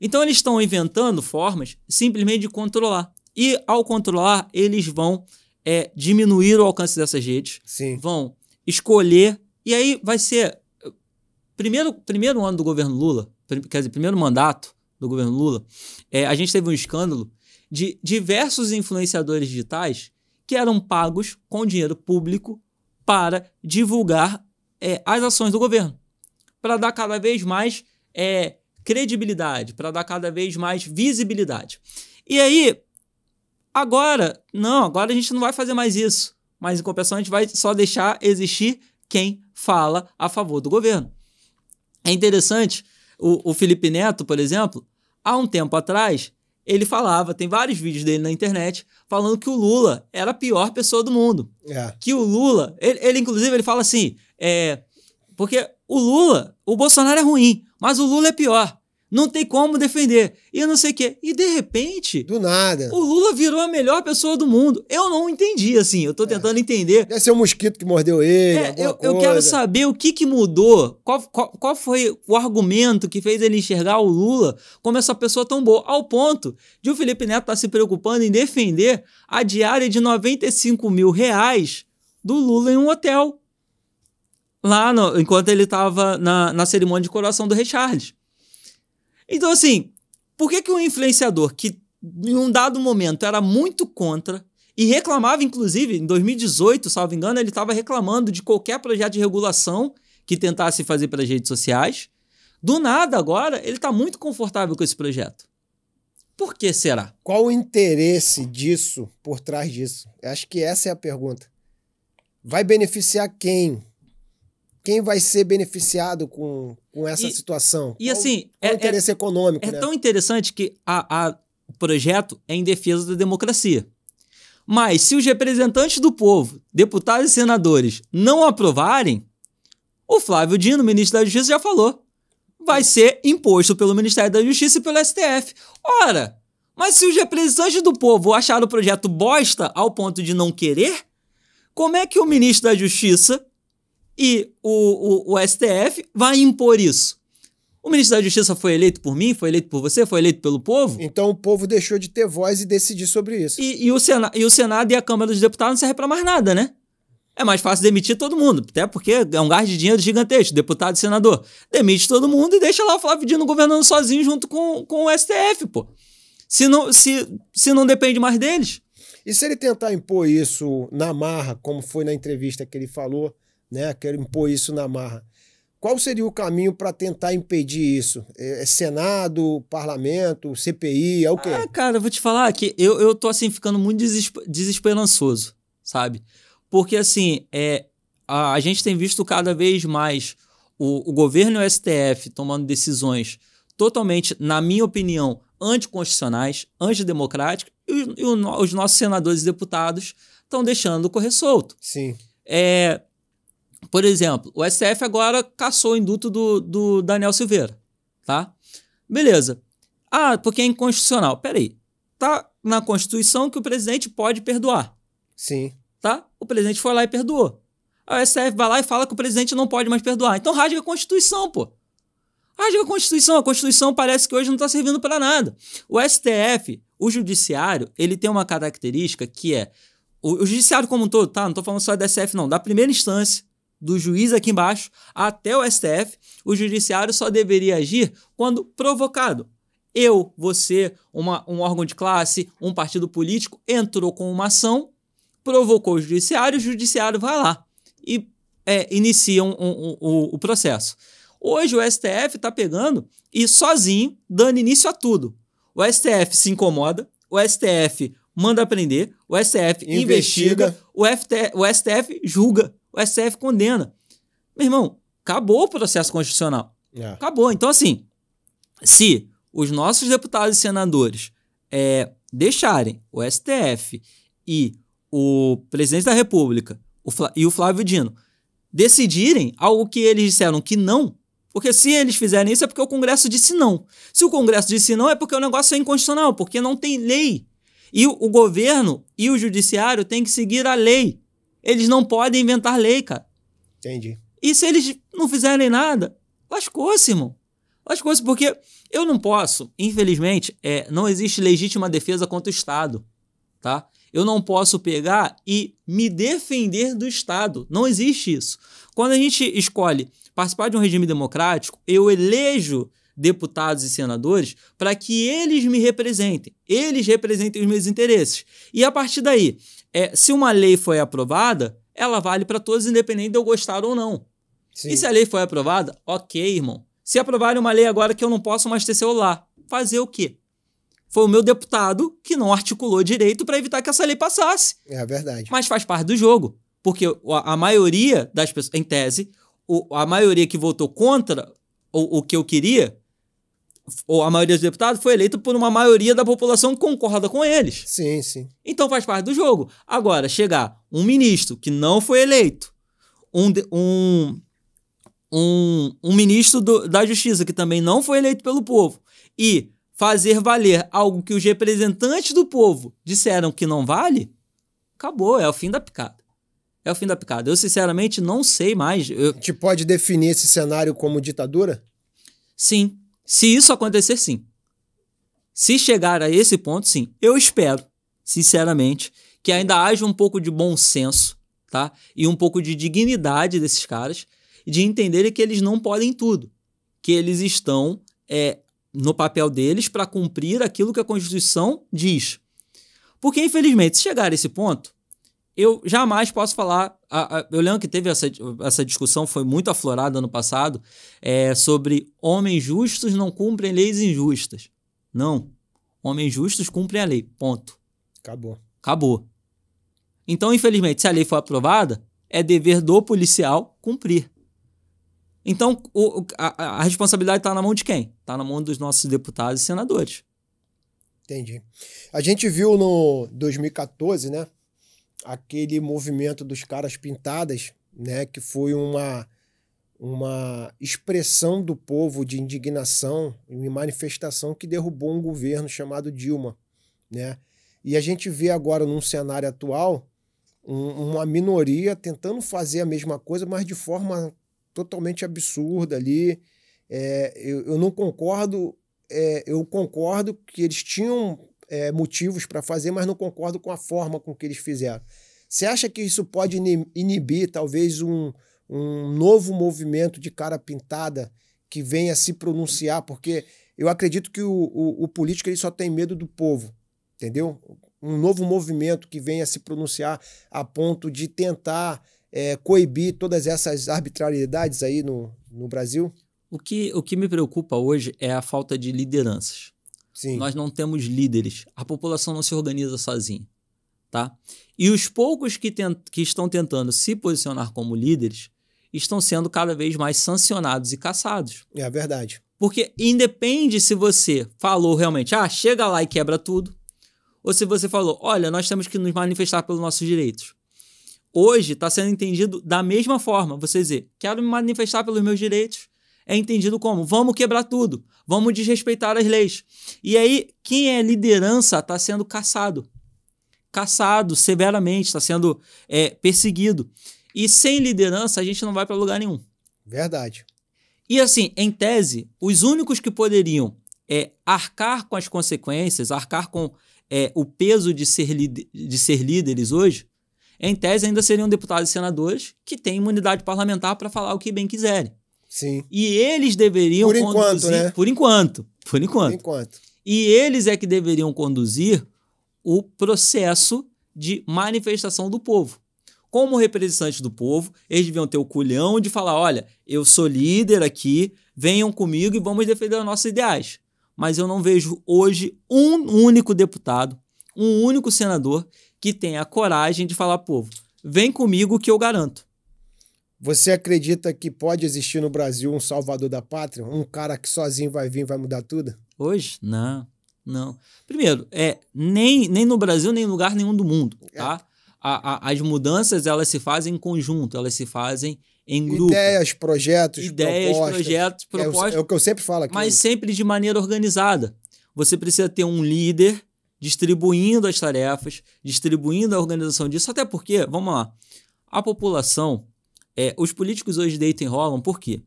Então eles estão inventando formas simplesmente de controlar. E ao controlar, eles vão é, diminuir o alcance dessas redes, Sim. vão escolher e aí vai ser. Primeiro, primeiro ano do governo Lula, quer dizer, primeiro mandato do governo Lula, é, a gente teve um escândalo de diversos influenciadores digitais que eram pagos com dinheiro público para divulgar é, as ações do governo, para dar cada vez mais é, credibilidade, para dar cada vez mais visibilidade. E aí, agora, não, agora a gente não vai fazer mais isso, mas em compensação a gente vai só deixar existir quem fala a favor do governo. É interessante, o, o Felipe Neto, por exemplo, há um tempo atrás, ele falava, tem vários vídeos dele na internet, falando que o Lula era a pior pessoa do mundo. É. Que o Lula, ele, ele, inclusive ele fala assim, é, porque o Lula, o Bolsonaro é ruim, mas o Lula é pior não tem como defender. E não sei o quê. E de repente. Do nada. O Lula virou a melhor pessoa do mundo. Eu não entendi, assim. Eu tô é. tentando é. entender. Deve ser um mosquito que mordeu ele. É, eu, eu, quero saber o que que mudou. Qual, qual, qual, foi o argumento que fez ele enxergar o Lula como essa pessoa tão boa? Ao ponto de o Felipe Neto estar tá se preocupando em defender a diária de 95 mil reais do Lula em um hotel. Lá, no, enquanto ele estava na, na cerimônia de coroação do Richard. Então, assim, por que, que um influenciador que em um dado momento era muito contra e reclamava, inclusive, em 2018, salvo engano, ele estava reclamando de qualquer projeto de regulação que tentasse fazer para as redes sociais. Do nada, agora, ele está muito confortável com esse projeto. Por que será? Qual o interesse disso por trás disso? Eu acho que essa é a pergunta. Vai beneficiar quem? quem vai ser beneficiado com, com essa e, situação? E qual, assim. Qual é, é, interesse é, econômico. É né? tão interessante que a, a, o projeto é em defesa da democracia. Mas se os representantes do povo, deputados e senadores, não aprovarem, o Flávio Dino, ministro da Justiça, já falou. Vai ser imposto pelo Ministério da Justiça e pelo STF. Ora, mas se os representantes do povo acharam o projeto bosta ao ponto de não querer, como é que o ministro da Justiça e o, o, o STF vai impor isso. O ministro da Justiça foi eleito por mim, foi eleito por você, foi eleito pelo povo. Então o povo deixou de ter voz e decidir sobre isso. E, e, o, Sena, e o Senado e a Câmara dos Deputados não serve para mais nada, né? É mais fácil demitir todo mundo, até porque é um gás de dinheiro gigantesco, deputado e senador. Demite todo mundo e deixa lá o Flávio Dino governando sozinho junto com, com o STF, pô. Se não, se, se não depende mais deles. E se ele tentar impor isso na marra, como foi na entrevista que ele falou, né? Quero impor isso na marra. Qual seria o caminho para tentar impedir isso? É, é Senado, parlamento, CPI, é o quê? Ah, cara, eu vou te falar que eu, eu tô assim ficando muito desesper desesperançoso, sabe? Porque assim, é, a, a, gente tem visto cada vez mais o, o governo e o STF tomando decisões totalmente, na minha opinião, anticonstitucionais, antidemocráticas, e, e o, os nossos senadores e deputados estão deixando correr solto. Sim. É, por exemplo, o STF agora caçou o induto do, do Daniel Silveira, tá? Beleza. Ah, porque é inconstitucional. Peraí. Tá na Constituição que o presidente pode perdoar. Sim. Tá? O presidente foi lá e perdoou. A o STF vai lá e fala que o presidente não pode mais perdoar. Então rasga a Constituição, pô. Rasga a Constituição. A Constituição parece que hoje não está servindo para nada. O STF, o judiciário, ele tem uma característica que é. O, o judiciário como um todo, tá? Não estou falando só da STF, não. Da primeira instância do juiz aqui embaixo até o STF, o judiciário só deveria agir quando provocado. Eu, você, uma, um órgão de classe, um partido político entrou com uma ação, provocou o judiciário, o judiciário vai lá e é, inicia um, um, um, o processo. Hoje o STF está pegando e sozinho dando início a tudo. O STF se incomoda, o STF manda prender, o STF investiga, investiga o, FT, o STF julga o STF condena. Meu irmão, acabou o processo constitucional. É. Acabou. Então, assim, se os nossos deputados e senadores é, deixarem o STF e o presidente da República o e o Flávio Dino decidirem algo que eles disseram que não, porque se eles fizerem isso é porque o Congresso disse não. Se o Congresso disse não é porque o negócio é inconstitucional, porque não tem lei. E o, o governo e o judiciário têm que seguir a lei. Eles não podem inventar lei, cara. Entendi. E se eles não fizerem nada, lascou-se, irmão. Lascou-se, porque eu não posso, infelizmente, é, não existe legítima defesa contra o Estado, tá? Eu não posso pegar e me defender do Estado. Não existe isso. Quando a gente escolhe participar de um regime democrático, eu elejo deputados e senadores, para que eles me representem, eles representem os meus interesses. E a partir daí, é, se uma lei foi aprovada, ela vale para todos, independente de eu gostar ou não. Sim. E se a lei foi aprovada, ok, irmão. Se aprovarem uma lei agora que eu não posso mais ter celular, fazer o quê? Foi o meu deputado que não articulou direito para evitar que essa lei passasse. É verdade. Mas faz parte do jogo. Porque a maioria das pessoas, em tese, a maioria que votou contra o, o que eu queria ou a maioria dos deputados, foi eleita por uma maioria da população que concorda com eles. Sim, sim. Então faz parte do jogo. Agora, chegar um ministro que não foi eleito, um, um, um, um ministro do, da Justiça que também não foi eleito pelo povo, e fazer valer algo que os representantes do povo disseram que não vale, acabou, é o fim da picada é o fim da picada. Eu, sinceramente, não sei mais. Eu... Te pode definir esse cenário como ditadura? Sim. Se isso acontecer, sim. Se chegar a esse ponto, sim. Eu espero, sinceramente, que ainda haja um pouco de bom senso, tá? E um pouco de dignidade desses caras, de entenderem que eles não podem tudo. Que eles estão é, no papel deles para cumprir aquilo que a Constituição diz. Porque, infelizmente, se chegar a esse ponto, eu jamais posso falar. A, a, eu lembro que teve essa, essa discussão, foi muito aflorada ano passado, é, sobre homens justos não cumprem leis injustas. Não. Homens justos cumprem a lei. Ponto. Acabou. Acabou. Então, infelizmente, se a lei for aprovada, é dever do policial cumprir. Então, o, a, a responsabilidade está na mão de quem? Está na mão dos nossos deputados e senadores. Entendi. A gente viu no 2014, né? aquele movimento dos caras pintadas, né, que foi uma uma expressão do povo de indignação, uma manifestação que derrubou um governo chamado Dilma, né? E a gente vê agora num cenário atual um, uma minoria tentando fazer a mesma coisa, mas de forma totalmente absurda ali. É, eu, eu, não concordo, é, eu concordo que eles tinham é, motivos para fazer, mas não concordo com a forma com que eles fizeram. Você acha que isso pode inibir talvez um, um novo movimento de cara pintada que venha se pronunciar? Porque eu acredito que o, o, o político ele só tem medo do povo, entendeu? Um novo movimento que venha se pronunciar a ponto de tentar é, coibir todas essas arbitrariedades aí no, no Brasil? O que, o que me preocupa hoje é a falta de lideranças. Sim. Nós não temos líderes. A população não se organiza sozinha. Tá? E os poucos que, tent... que estão tentando se posicionar como líderes estão sendo cada vez mais sancionados e caçados. É verdade. Porque independe se você falou realmente, ah, chega lá e quebra tudo, ou se você falou, olha, nós temos que nos manifestar pelos nossos direitos. Hoje está sendo entendido da mesma forma, você dizer, quero me manifestar pelos meus direitos, é entendido como vamos quebrar tudo, vamos desrespeitar as leis. E aí, quem é liderança está sendo caçado. Caçado severamente, está sendo é, perseguido. E sem liderança, a gente não vai para lugar nenhum. Verdade. E assim, em tese, os únicos que poderiam é, arcar com as consequências, arcar com é, o peso de ser, de ser líderes hoje, em tese ainda seriam deputados e senadores que têm imunidade parlamentar para falar o que bem quiserem. Sim. E eles deveriam por enquanto, Né? Por enquanto, por enquanto. Por enquanto. E eles é que deveriam conduzir o processo de manifestação do povo. Como representantes do povo, eles deviam ter o culhão de falar: olha, eu sou líder aqui, venham comigo e vamos defender os nossos ideais. Mas eu não vejo hoje um único deputado, um único senador que tenha a coragem de falar: povo, vem comigo que eu garanto. Você acredita que pode existir no Brasil um salvador da pátria? Um cara que sozinho vai vir e vai mudar tudo? Hoje? Não. Não. Primeiro, é, nem, nem no Brasil, nem em lugar nenhum do mundo, é. tá? É. A, a, as mudanças, elas se fazem em conjunto, elas se fazem em grupo. Ideias, projetos, Ideias, propostas. projetos, propostas. É o, é o que eu sempre falo aqui. Mas sempre de maneira organizada. Você precisa ter um líder distribuindo as tarefas, distribuindo a organização disso, até porque, vamos lá, a população é, os políticos hoje deitam e rolam por quê?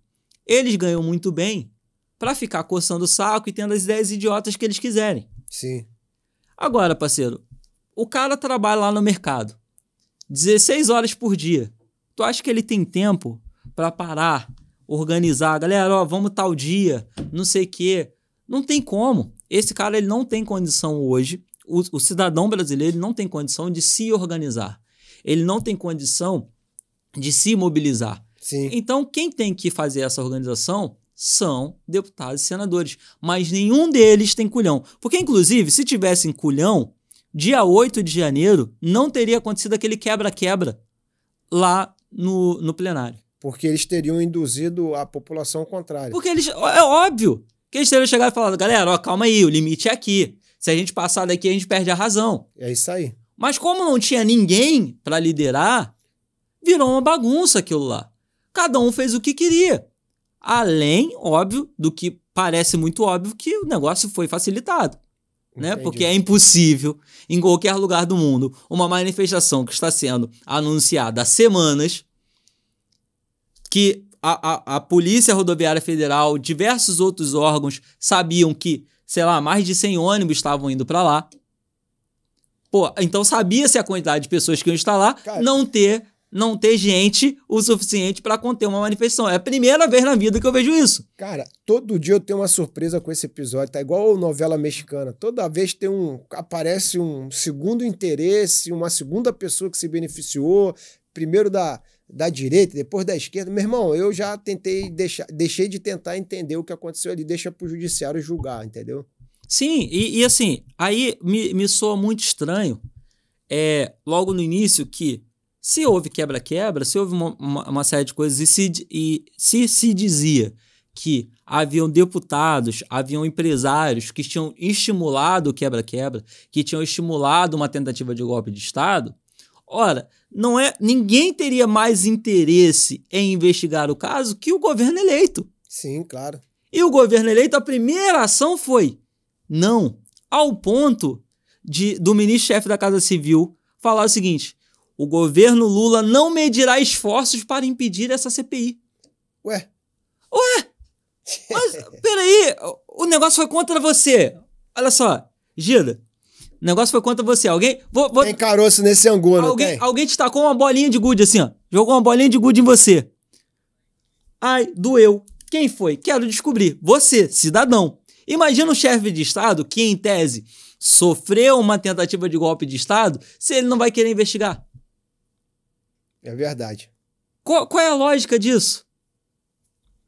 Eles ganham muito bem para ficar coçando o saco e tendo as ideias idiotas que eles quiserem. Sim. Agora, parceiro, o cara trabalha lá no mercado 16 horas por dia. Tu acha que ele tem tempo para parar, organizar, galera, ó, vamos tal dia, não sei o quê. Não tem como. Esse cara ele não tem condição hoje, o, o cidadão brasileiro ele não tem condição de se organizar. Ele não tem condição de se mobilizar. Sim. Então, quem tem que fazer essa organização são deputados e senadores. Mas nenhum deles tem culhão. Porque, inclusive, se tivessem culhão, dia 8 de janeiro não teria acontecido aquele quebra-quebra lá no, no plenário. Porque eles teriam induzido a população contrária. Porque eles. É óbvio que eles teriam chegado e falado, galera, ó, calma aí, o limite é aqui. Se a gente passar daqui, a gente perde a razão. É isso aí. Mas como não tinha ninguém para liderar, virou uma bagunça aquilo lá. Cada um fez o que queria. Além, óbvio, do que parece muito óbvio que o negócio foi facilitado. Né? Porque é impossível, em qualquer lugar do mundo, uma manifestação que está sendo anunciada há semanas, que a, a, a Polícia Rodoviária Federal, diversos outros órgãos sabiam que, sei lá, mais de 100 ônibus estavam indo para lá. Pô, então sabia-se a quantidade de pessoas que iam estar lá, Cara, não ter não ter gente o suficiente para conter uma manifestação. É a primeira vez na vida que eu vejo isso. Cara, todo dia eu tenho uma surpresa com esse episódio. Tá igual novela mexicana. Toda vez tem um aparece um segundo interesse, uma segunda pessoa que se beneficiou, primeiro da da direita, depois da esquerda. Meu irmão, eu já tentei deixar, deixei de tentar entender o que aconteceu ali, deixa pro judiciário julgar, entendeu? Sim, e, e assim, aí me, me soa muito estranho, é, logo no início, que se houve quebra-quebra, se houve uma, uma, uma, série de coisas, e se, e se se dizia que haviam deputados, haviam empresários que tinham estimulado o quebra-quebra, que tinham estimulado uma tentativa de golpe de Estado, ora, não é, ninguém teria mais interesse em investigar o caso que o governo eleito. Sim, claro. E o governo eleito, a primeira ação foi não, ao ponto de do ministro-chefe da Casa Civil falar o seguinte: o governo Lula não medirá esforços para impedir essa CPI. Ué? Ué? Mas, peraí, o negócio foi contra você. Olha só, Gida, o negócio foi contra você. Alguém. Vou, vou... Tem caroço nesse angu, não alguém, tem? Alguém te tacou uma bolinha de gude assim, ó. Jogou uma bolinha de gude em você. Ai, doeu. Quem foi? Quero descobrir. Você, cidadão. Imagina um chefe de Estado que, em tese, sofreu uma tentativa de golpe de Estado, se ele não vai querer investigar. É verdade. Qual, qual é a lógica disso?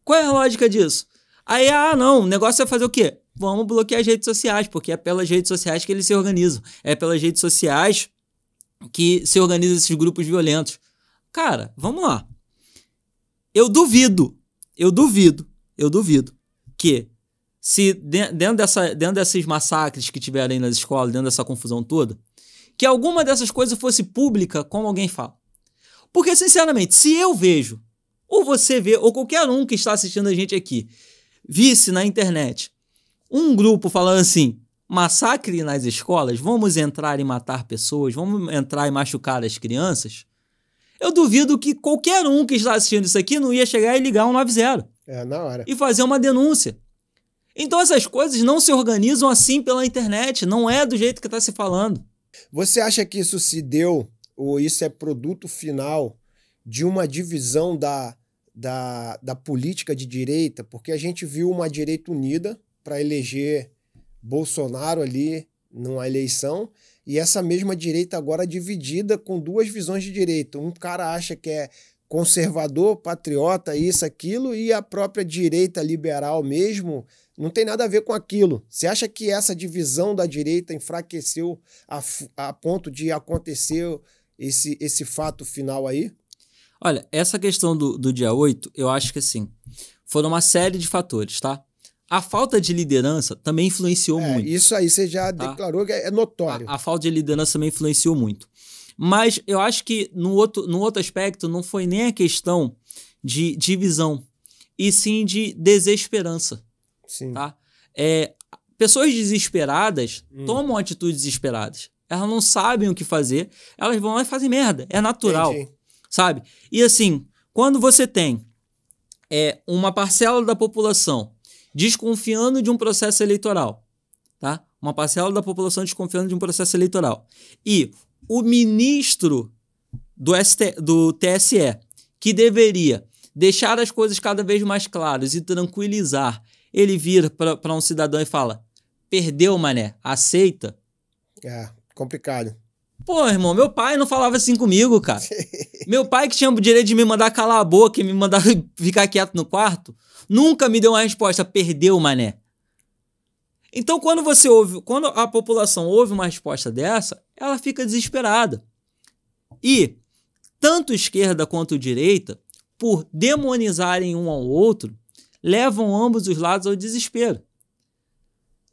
Qual é a lógica disso? Aí, ah, não, o negócio é fazer o quê? Vamos bloquear as redes sociais, porque é pelas redes sociais que eles se organizam. É pelas redes sociais que se organizam esses grupos violentos. Cara, vamos lá. Eu duvido, eu duvido, eu duvido que se dentro, dessa, dentro desses massacres que tiverem nas escolas, dentro dessa confusão toda, que alguma dessas coisas fosse pública, como alguém fala. Porque, sinceramente, se eu vejo, ou você vê, ou qualquer um que está assistindo a gente aqui, visse na internet um grupo falando assim: massacre nas escolas, vamos entrar e matar pessoas, vamos entrar e machucar as crianças. Eu duvido que qualquer um que está assistindo isso aqui não ia chegar e ligar um 90. É, na hora. E fazer uma denúncia. Então essas coisas não se organizam assim pela internet, não é do jeito que está se falando. Você acha que isso se deu ou isso é produto final de uma divisão da, da, da política de direita, porque a gente viu uma direita unida para eleger Bolsonaro ali numa eleição, e essa mesma direita agora dividida com duas visões de direita. Um cara acha que é conservador, patriota, isso, aquilo, e a própria direita liberal mesmo não tem nada a ver com aquilo. Você acha que essa divisão da direita enfraqueceu a, a ponto de acontecer esse, esse fato final aí? Olha, essa questão do, do dia 8, eu acho que assim, foram uma série de fatores, tá? A falta de liderança também influenciou é, muito. Isso aí você já tá? declarou que é, é notório. A, a, falta de liderança também influenciou muito. Mas eu acho que no outro, no outro aspecto não foi nem a questão de divisão, e sim de desesperança. Sim. Tá? É, pessoas desesperadas hum. tomam atitudes desesperadas elas não sabem o que fazer, elas vão lá e fazem merda. É natural. Entendi. Sabe? E assim, quando você tem é, uma parcela da população desconfiando de um processo eleitoral, tá? Uma parcela da população desconfiando de um processo eleitoral. E o ministro do, ST, do TSE, que deveria deixar as coisas cada vez mais claras e tranquilizar, ele vira para um cidadão e fala: perdeu, mané, aceita. É. Complicado. Pô, irmão, meu pai não falava assim comigo, cara. meu pai que tinha o direito de me mandar calar a boca e me mandar ficar quieto no quarto, nunca me deu uma resposta, perdeu, mané. Então, quando você ouve, quando a população ouve uma resposta dessa, ela fica desesperada. E tanto esquerda quanto direita, por demonizarem um ao outro, levam ambos os lados ao desespero.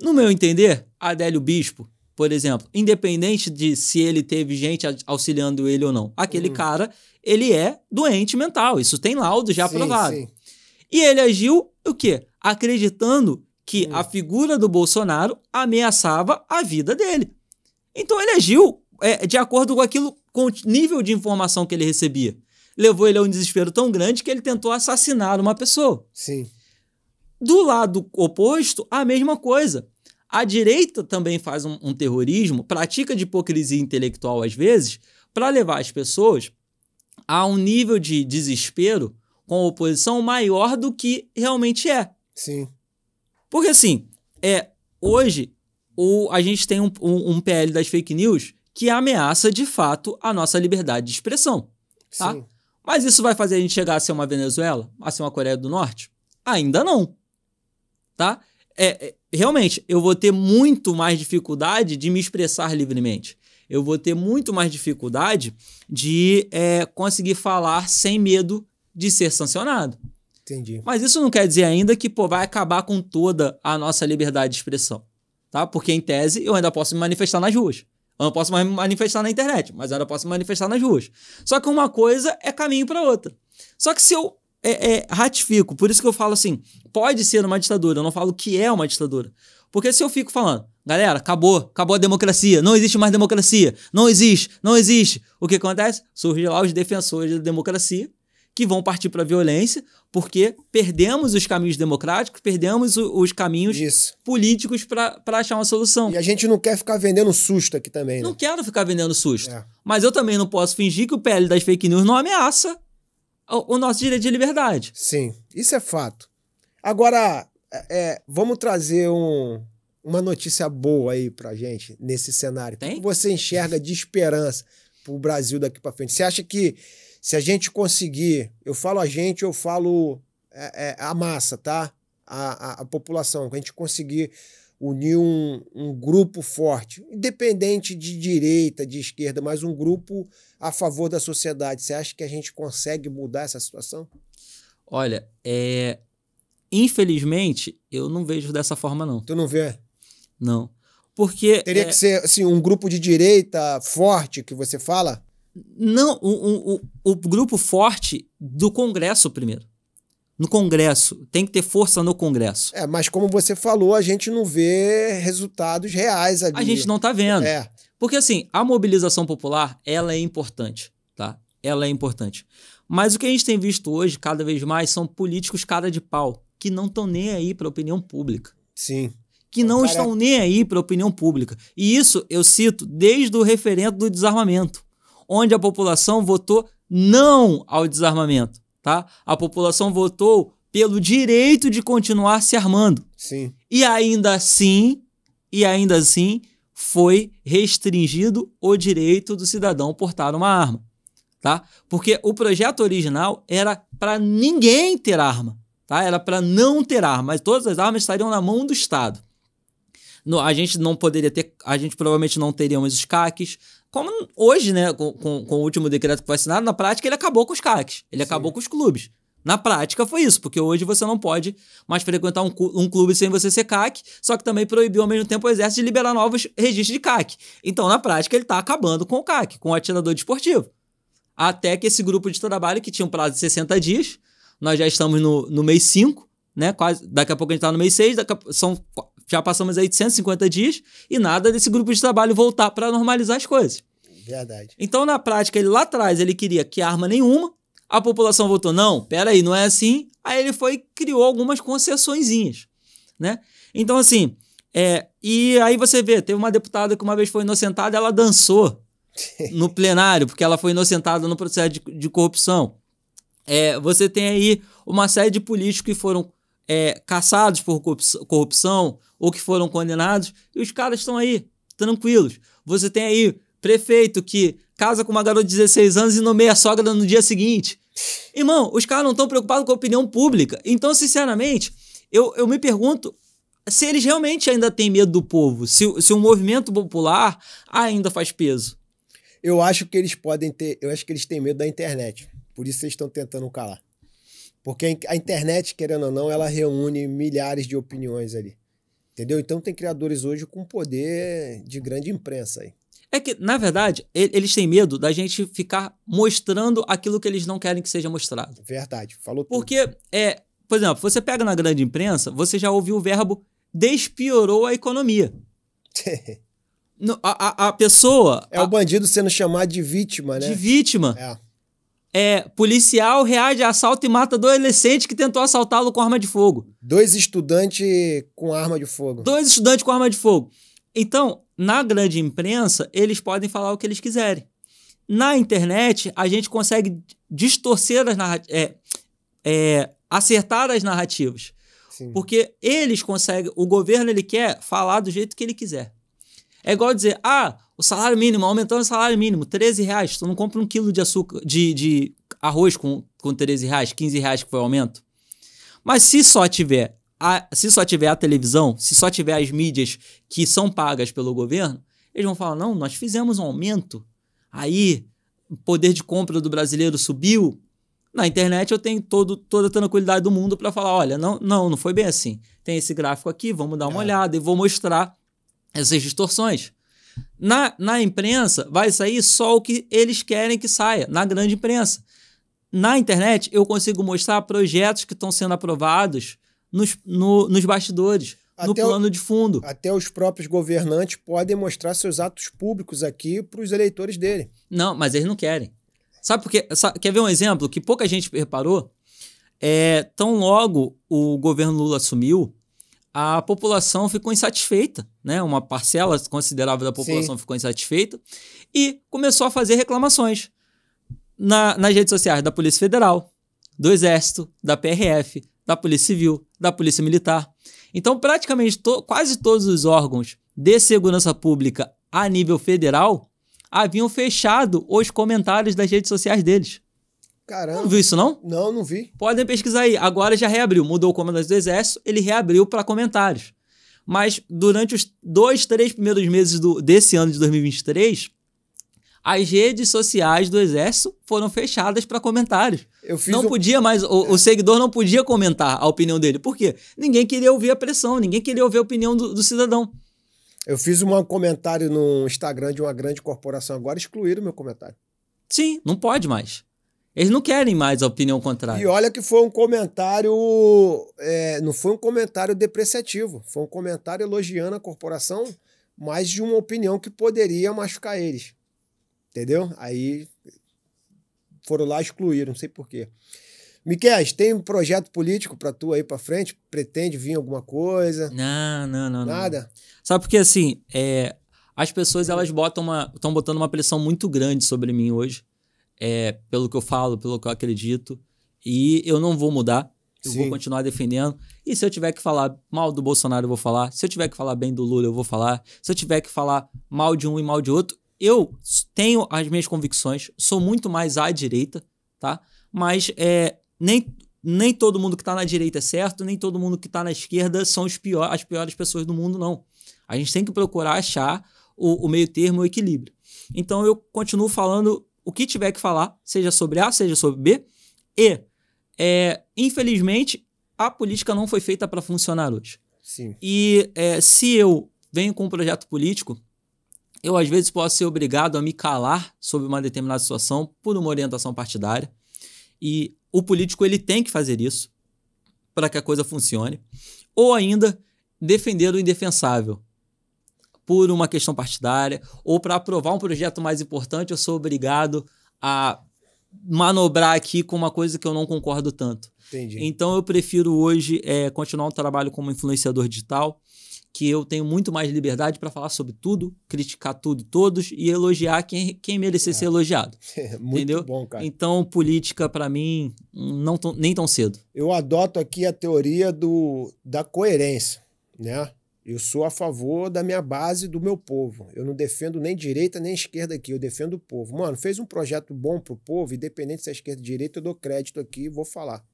No meu entender, Adélio Bispo por exemplo, independente de se ele teve gente auxiliando ele ou não, aquele hum. cara, ele é doente mental. Isso tem laudo já sim, provado. E ele agiu o quê? Acreditando que hum. a figura do Bolsonaro ameaçava a vida dele. Então ele agiu é, de acordo com aquilo, com o nível de informação que ele recebia. Levou ele a um desespero tão grande que ele tentou assassinar uma pessoa. Sim. Do lado oposto, a mesma coisa. A direita também faz um, um terrorismo, pratica de hipocrisia intelectual às vezes, para levar as pessoas a um nível de desespero com a oposição maior do que realmente é. Sim. Porque assim, é, hoje o, a gente tem um, um, um PL das fake news que ameaça de fato a nossa liberdade de expressão. Tá? Sim. Mas isso vai fazer a gente chegar a ser uma Venezuela? A ser uma Coreia do Norte? Ainda não. Tá? É, é, realmente, eu vou ter muito mais dificuldade de me expressar livremente. Eu vou ter muito mais dificuldade de é, conseguir falar sem medo de ser sancionado. Entendi. Mas isso não quer dizer ainda que pô, vai acabar com toda a nossa liberdade de expressão. Tá? Porque, em tese, eu ainda posso me manifestar nas ruas. Eu não posso me manifestar na internet, mas eu ainda posso me manifestar nas ruas. Só que uma coisa é caminho para outra. Só que se eu é, é, ratifico. Por isso que eu falo assim: pode ser uma ditadura, eu não falo que é uma ditadura. Porque se eu fico falando, galera, acabou, acabou a democracia, não existe mais democracia, não existe, não existe. O que acontece? Surgem lá os defensores da democracia que vão partir para a violência, porque perdemos os caminhos democráticos, perdemos os caminhos Isso. políticos para achar uma solução. E a gente não quer ficar vendendo susto aqui também, né? Não quero ficar vendendo susto. É. Mas eu também não posso fingir que o PL das fake news não ameaça o nosso direito de liberdade. Sim, isso é fato. Agora, é, é, vamos trazer um, uma notícia boa aí pra gente nesse cenário. Tem? O que você enxerga de esperança pro Brasil daqui para frente? Você acha que se a gente conseguir, eu falo a gente, eu falo é, é, a massa, tá? A, a, a população, que a gente conseguir unir um, um, grupo forte, independente de direita, de esquerda, mas um grupo a favor da sociedade. Você acha que a gente consegue mudar essa situação? Olha, é... infelizmente, eu não vejo dessa forma, não. Tu não vê? Não. Porque. Teria é... que ser assim, um grupo de direita forte que você fala? Não, o, o, o grupo forte do Congresso primeiro no Congresso. Tem que ter força no Congresso. É, mas como você falou, a gente não vê resultados reais ali. A gente não está vendo. É. Porque assim, a mobilização popular, ela é importante, tá? Ela é importante. Mas o que a gente tem visto hoje, cada vez mais, são políticos cara de pau, que não estão nem aí para a opinião pública. Sim. Que não estão nem aí para a opinião pública. E isso eu cito desde o referendo do desarmamento, onde a população votou não ao desarmamento tá? A população votou pelo direito de continuar se armando. Sim. E ainda assim, e ainda assim, foi restringido o direito do cidadão portar uma arma, tá? Porque o projeto original era para ninguém ter arma, tá? Era para não ter arma, mas todas as armas estariam na mão do Estado. No, a gente não poderia ter, a gente provavelmente não teríamos os caques, como hoje, né, com, com, com, o último decreto que foi assinado, na prática ele acabou com os CACs, ele Sim. acabou com os clubes. Na prática foi isso, porque hoje você não pode mais frequentar um, um, clube sem você ser CAC, só que também proibiu ao mesmo tempo o exército de liberar novos registros de CAC. Então, na prática, ele está acabando com o CAC, com o atirador desportivo. Até que esse grupo de trabalho, que tinha um prazo de 60 dias, nós já estamos no, no mês 5, né? Quase, daqui a pouco a gente está no mês 6, são já passamos aí de 150 dias e nada desse grupo de trabalho voltar para normalizar as coisas. Verdade. Então, na prática, ele lá atrás ele queria que arma nenhuma, a população votou, não, peraí, não é assim. Aí ele foi criou algumas concessõezinhas, né? Então, assim, é, e aí você vê, teve uma deputada que uma vez foi inocentada, ela dançou no plenário, porque ela foi inocentada no processo de, de corrupção. É, você tem aí uma série de políticos que foram é, caçados por corrupção, ou que foram condenados, e os caras estão aí, tranquilos. Você tem aí prefeito que casa com uma garota de 16 anos e nomeia a sogra no dia seguinte. Irmão, os caras não estão preocupados com a opinião pública. Então, sinceramente, eu, eu me pergunto se eles realmente ainda têm medo do povo, se, se o movimento popular ainda faz peso. Eu acho que eles podem ter, eu acho que eles têm medo da internet. Por isso eles estão tentando calar. Porque a internet, querendo ou não, ela reúne milhares de opiniões ali. Entendeu? Então tem criadores hoje com poder de grande imprensa aí. É que, na verdade, eles têm medo da gente ficar mostrando aquilo que eles não querem que seja mostrado. Verdade, falou tudo. Porque, é, por exemplo, você pega na grande imprensa, você já ouviu o verbo despiorou a economia. a, a, a, pessoa. É a, o bandido sendo chamado de vítima, né? De vítima. É é, policial reage a assalto e mata dois adolescentes que tentou assaltá-lo com arma de fogo. Dois estudantes com arma de fogo. Dois estudantes com arma de fogo. Então, na grande imprensa, eles podem falar o que eles quiserem. Na internet, a gente consegue distorcer as narrativas, é, é, acertar as narrativas. Sim. Porque eles conseguem, o governo ele quer falar do jeito que ele quiser. É igual dizer, ah, o salário mínimo, aumentando o salário mínimo, 13 reais. Tu não compra um quilo de açúcar, de, de arroz com, com 13 reais, 15 reais que foi o aumento. Mas se só tiver a, se só tiver a televisão, se só tiver as mídias que são pagas pelo governo, eles vão falar: não, nós fizemos um aumento, aí o poder de compra do brasileiro subiu. Na internet eu tenho todo, toda a tranquilidade do mundo para falar: olha, não, não, não foi bem assim. Tem esse gráfico aqui, vamos dar uma é. olhada e vou mostrar essas distorções. Na, na imprensa, vai sair só o que eles querem que saia, na grande imprensa. Na internet, eu consigo mostrar projetos que estão sendo aprovados nos, no, nos bastidores, até no plano o, de fundo. Até os próprios governantes podem mostrar seus atos públicos aqui para os eleitores dele. Não, mas eles não querem. Sabe por quê? Sabe, quer ver um exemplo que pouca gente reparou? É, tão logo o governo Lula assumiu, a população ficou insatisfeita, né? Uma parcela considerável da população Sim. ficou insatisfeita e começou a fazer reclamações na, nas redes sociais da Polícia Federal, do Exército, da PRF, da Polícia Civil, da Polícia Militar. Então, praticamente to quase todos os órgãos de segurança pública a nível federal haviam fechado os comentários das redes sociais deles. Caramba. Não viu isso, não? Não, não vi. Podem pesquisar aí. Agora já reabriu. Mudou o comandante do Exército, ele reabriu para comentários. Mas durante os dois, três primeiros meses do, desse ano de 2023, as redes sociais do Exército foram fechadas para comentários. não um... podia mais, o, é. o, seguidor não podia comentar a opinião dele. Por quê? Ninguém queria ouvir a pressão, ninguém queria ouvir a opinião do, do cidadão. Eu fiz um comentário no Instagram de uma grande corporação agora, excluíram meu comentário. Sim, não pode mais. Eles não querem mais a opinião contrária. E olha que foi um comentário. É, não foi um comentário depreciativo. Foi um comentário elogiando a corporação, mas de uma opinião que poderia machucar eles. Entendeu? Aí foram lá e excluíram, não sei porquê. Miquel, tem um projeto político para tu aí para frente? Pretende vir alguma coisa? Não, não, não. Nada? Não. Sabe porque assim, é, as pessoas elas botam uma, estão botando uma pressão muito grande sobre mim hoje é, pelo que eu falo, pelo que eu acredito. E eu não vou mudar. Eu Sim. vou continuar defendendo. E se eu tiver que falar mal do Bolsonaro, eu vou falar. Se eu tiver que falar bem do Lula, eu vou falar. Se eu tiver que falar mal de um e mal de outro, eu tenho as minhas convicções. Sou muito mais à direita, tá? Mas é, nem, nem todo mundo que está na direita é certo, nem todo mundo que está na esquerda são os pior, as piores pessoas do mundo, não. A gente tem que procurar achar o, o meio termo, o equilíbrio. Então eu continuo falando o que tiver que falar, seja sobre A, seja sobre B. E, é, infelizmente, a política não foi feita para funcionar hoje. Sim. E é, se eu venho com um projeto político, eu às vezes posso ser obrigado a me calar sobre uma determinada situação por uma orientação partidária. E o político ele tem que fazer isso para que a coisa funcione. Ou ainda defender o indefensável por uma questão partidária, ou para aprovar um projeto mais importante, eu sou obrigado a manobrar aqui com uma coisa que eu não concordo tanto. Entendi. Então eu prefiro hoje é, continuar o trabalho como influenciador digital, que eu tenho muito mais liberdade para falar sobre tudo, criticar tudo e todos e elogiar quem, quem merecer é. ser elogiado. É muito entendeu? bom, cara. Então política para mim não tão, nem tão cedo. Eu adoto aqui a teoria do, da coerência, né? Eu sou a favor da minha base, do meu povo. Eu não defendo nem direita nem esquerda aqui, eu defendo o povo. Mano, fez um projeto bom pro povo, independente se é esquerda ou direita, eu dou crédito aqui e vou falar.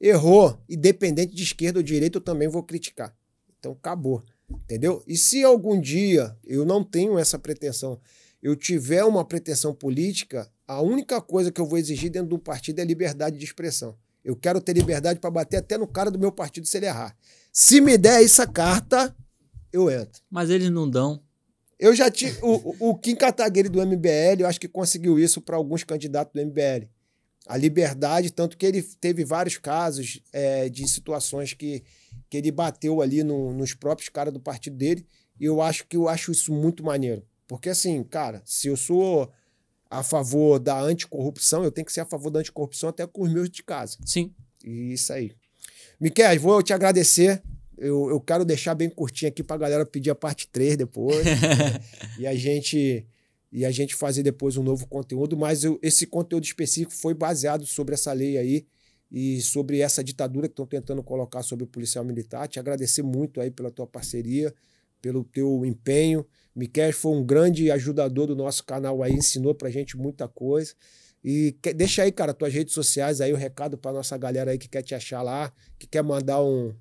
Errou, independente de esquerda ou direita, eu também vou criticar. Então acabou, entendeu? E se algum dia eu não tenho essa pretensão, eu tiver uma pretensão política, a única coisa que eu vou exigir dentro do partido é liberdade de expressão. Eu quero ter liberdade para bater até no cara do meu partido se ele errar. Se me der essa carta, eu entro. Mas eles não dão. Eu já tive. O, o Kim Kataguiri do MBL, eu acho que conseguiu isso para alguns candidatos do MBL. A liberdade, tanto que ele teve vários casos é, de situações que, que ele bateu ali no, nos próprios caras do partido dele. E eu acho que eu acho isso muito maneiro. Porque, assim, cara, se eu sou a favor da anticorrupção, eu tenho que ser a favor da anticorrupção até com os meus de casa. Sim. E isso aí. Miquel, vou te agradecer. Eu, eu quero deixar bem curtinho aqui para a galera pedir a parte 3 depois. né? E a gente e a gente fazer depois um novo conteúdo, mas eu, esse conteúdo específico foi baseado sobre essa lei aí e sobre essa ditadura que estão tentando colocar sobre o policial militar. Te agradecer muito aí pela tua parceria, pelo teu empenho. Miquel foi um grande ajudador do nosso canal aí, ensinou pra gente muita coisa. E que, deixa aí, cara, tuas redes sociais aí, o um recado pra nossa galera aí que quer te achar lá, que quer mandar um,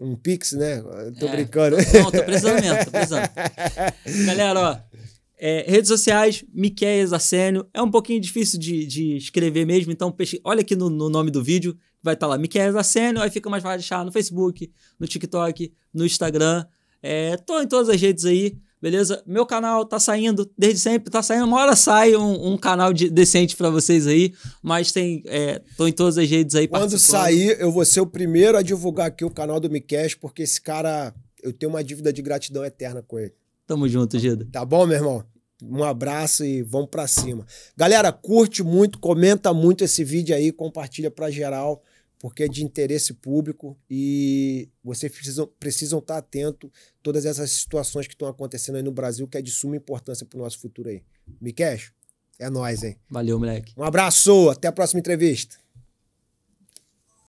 um pix, né? Tô é, brincando. Tô, não, tô precisando mesmo, tô precisando. galera, ó, é, redes sociais, Miquel Assênio. É um pouquinho difícil de, de escrever mesmo, então olha aqui no, no nome do vídeo, vai estar tá lá, Miquel Assênio, aí fica mais fácil de achar no Facebook, no TikTok, no Instagram. É, tô em todas as redes aí beleza? Meu canal tá saindo desde sempre, tá saindo. Uma hora sai um, um canal de, decente para vocês aí, mas tem. É, tô em todas as redes aí Quando sair, eu vou ser o primeiro a divulgar aqui o canal do Miquel, porque esse cara, eu tenho uma dívida de gratidão eterna com ele. Tamo junto, Gida. Tá bom, meu irmão? Um abraço e vamos para cima. Galera, curte muito, comenta muito esse vídeo aí, compartilha para geral porque é de interesse público e vocês precisam, precisam estar atento todas essas situações que estão acontecendo aí no Brasil, que é de suma importância para o nosso futuro aí. Miquel, é nós, hein? Valeu, moleque. Um abraço, até a próxima entrevista.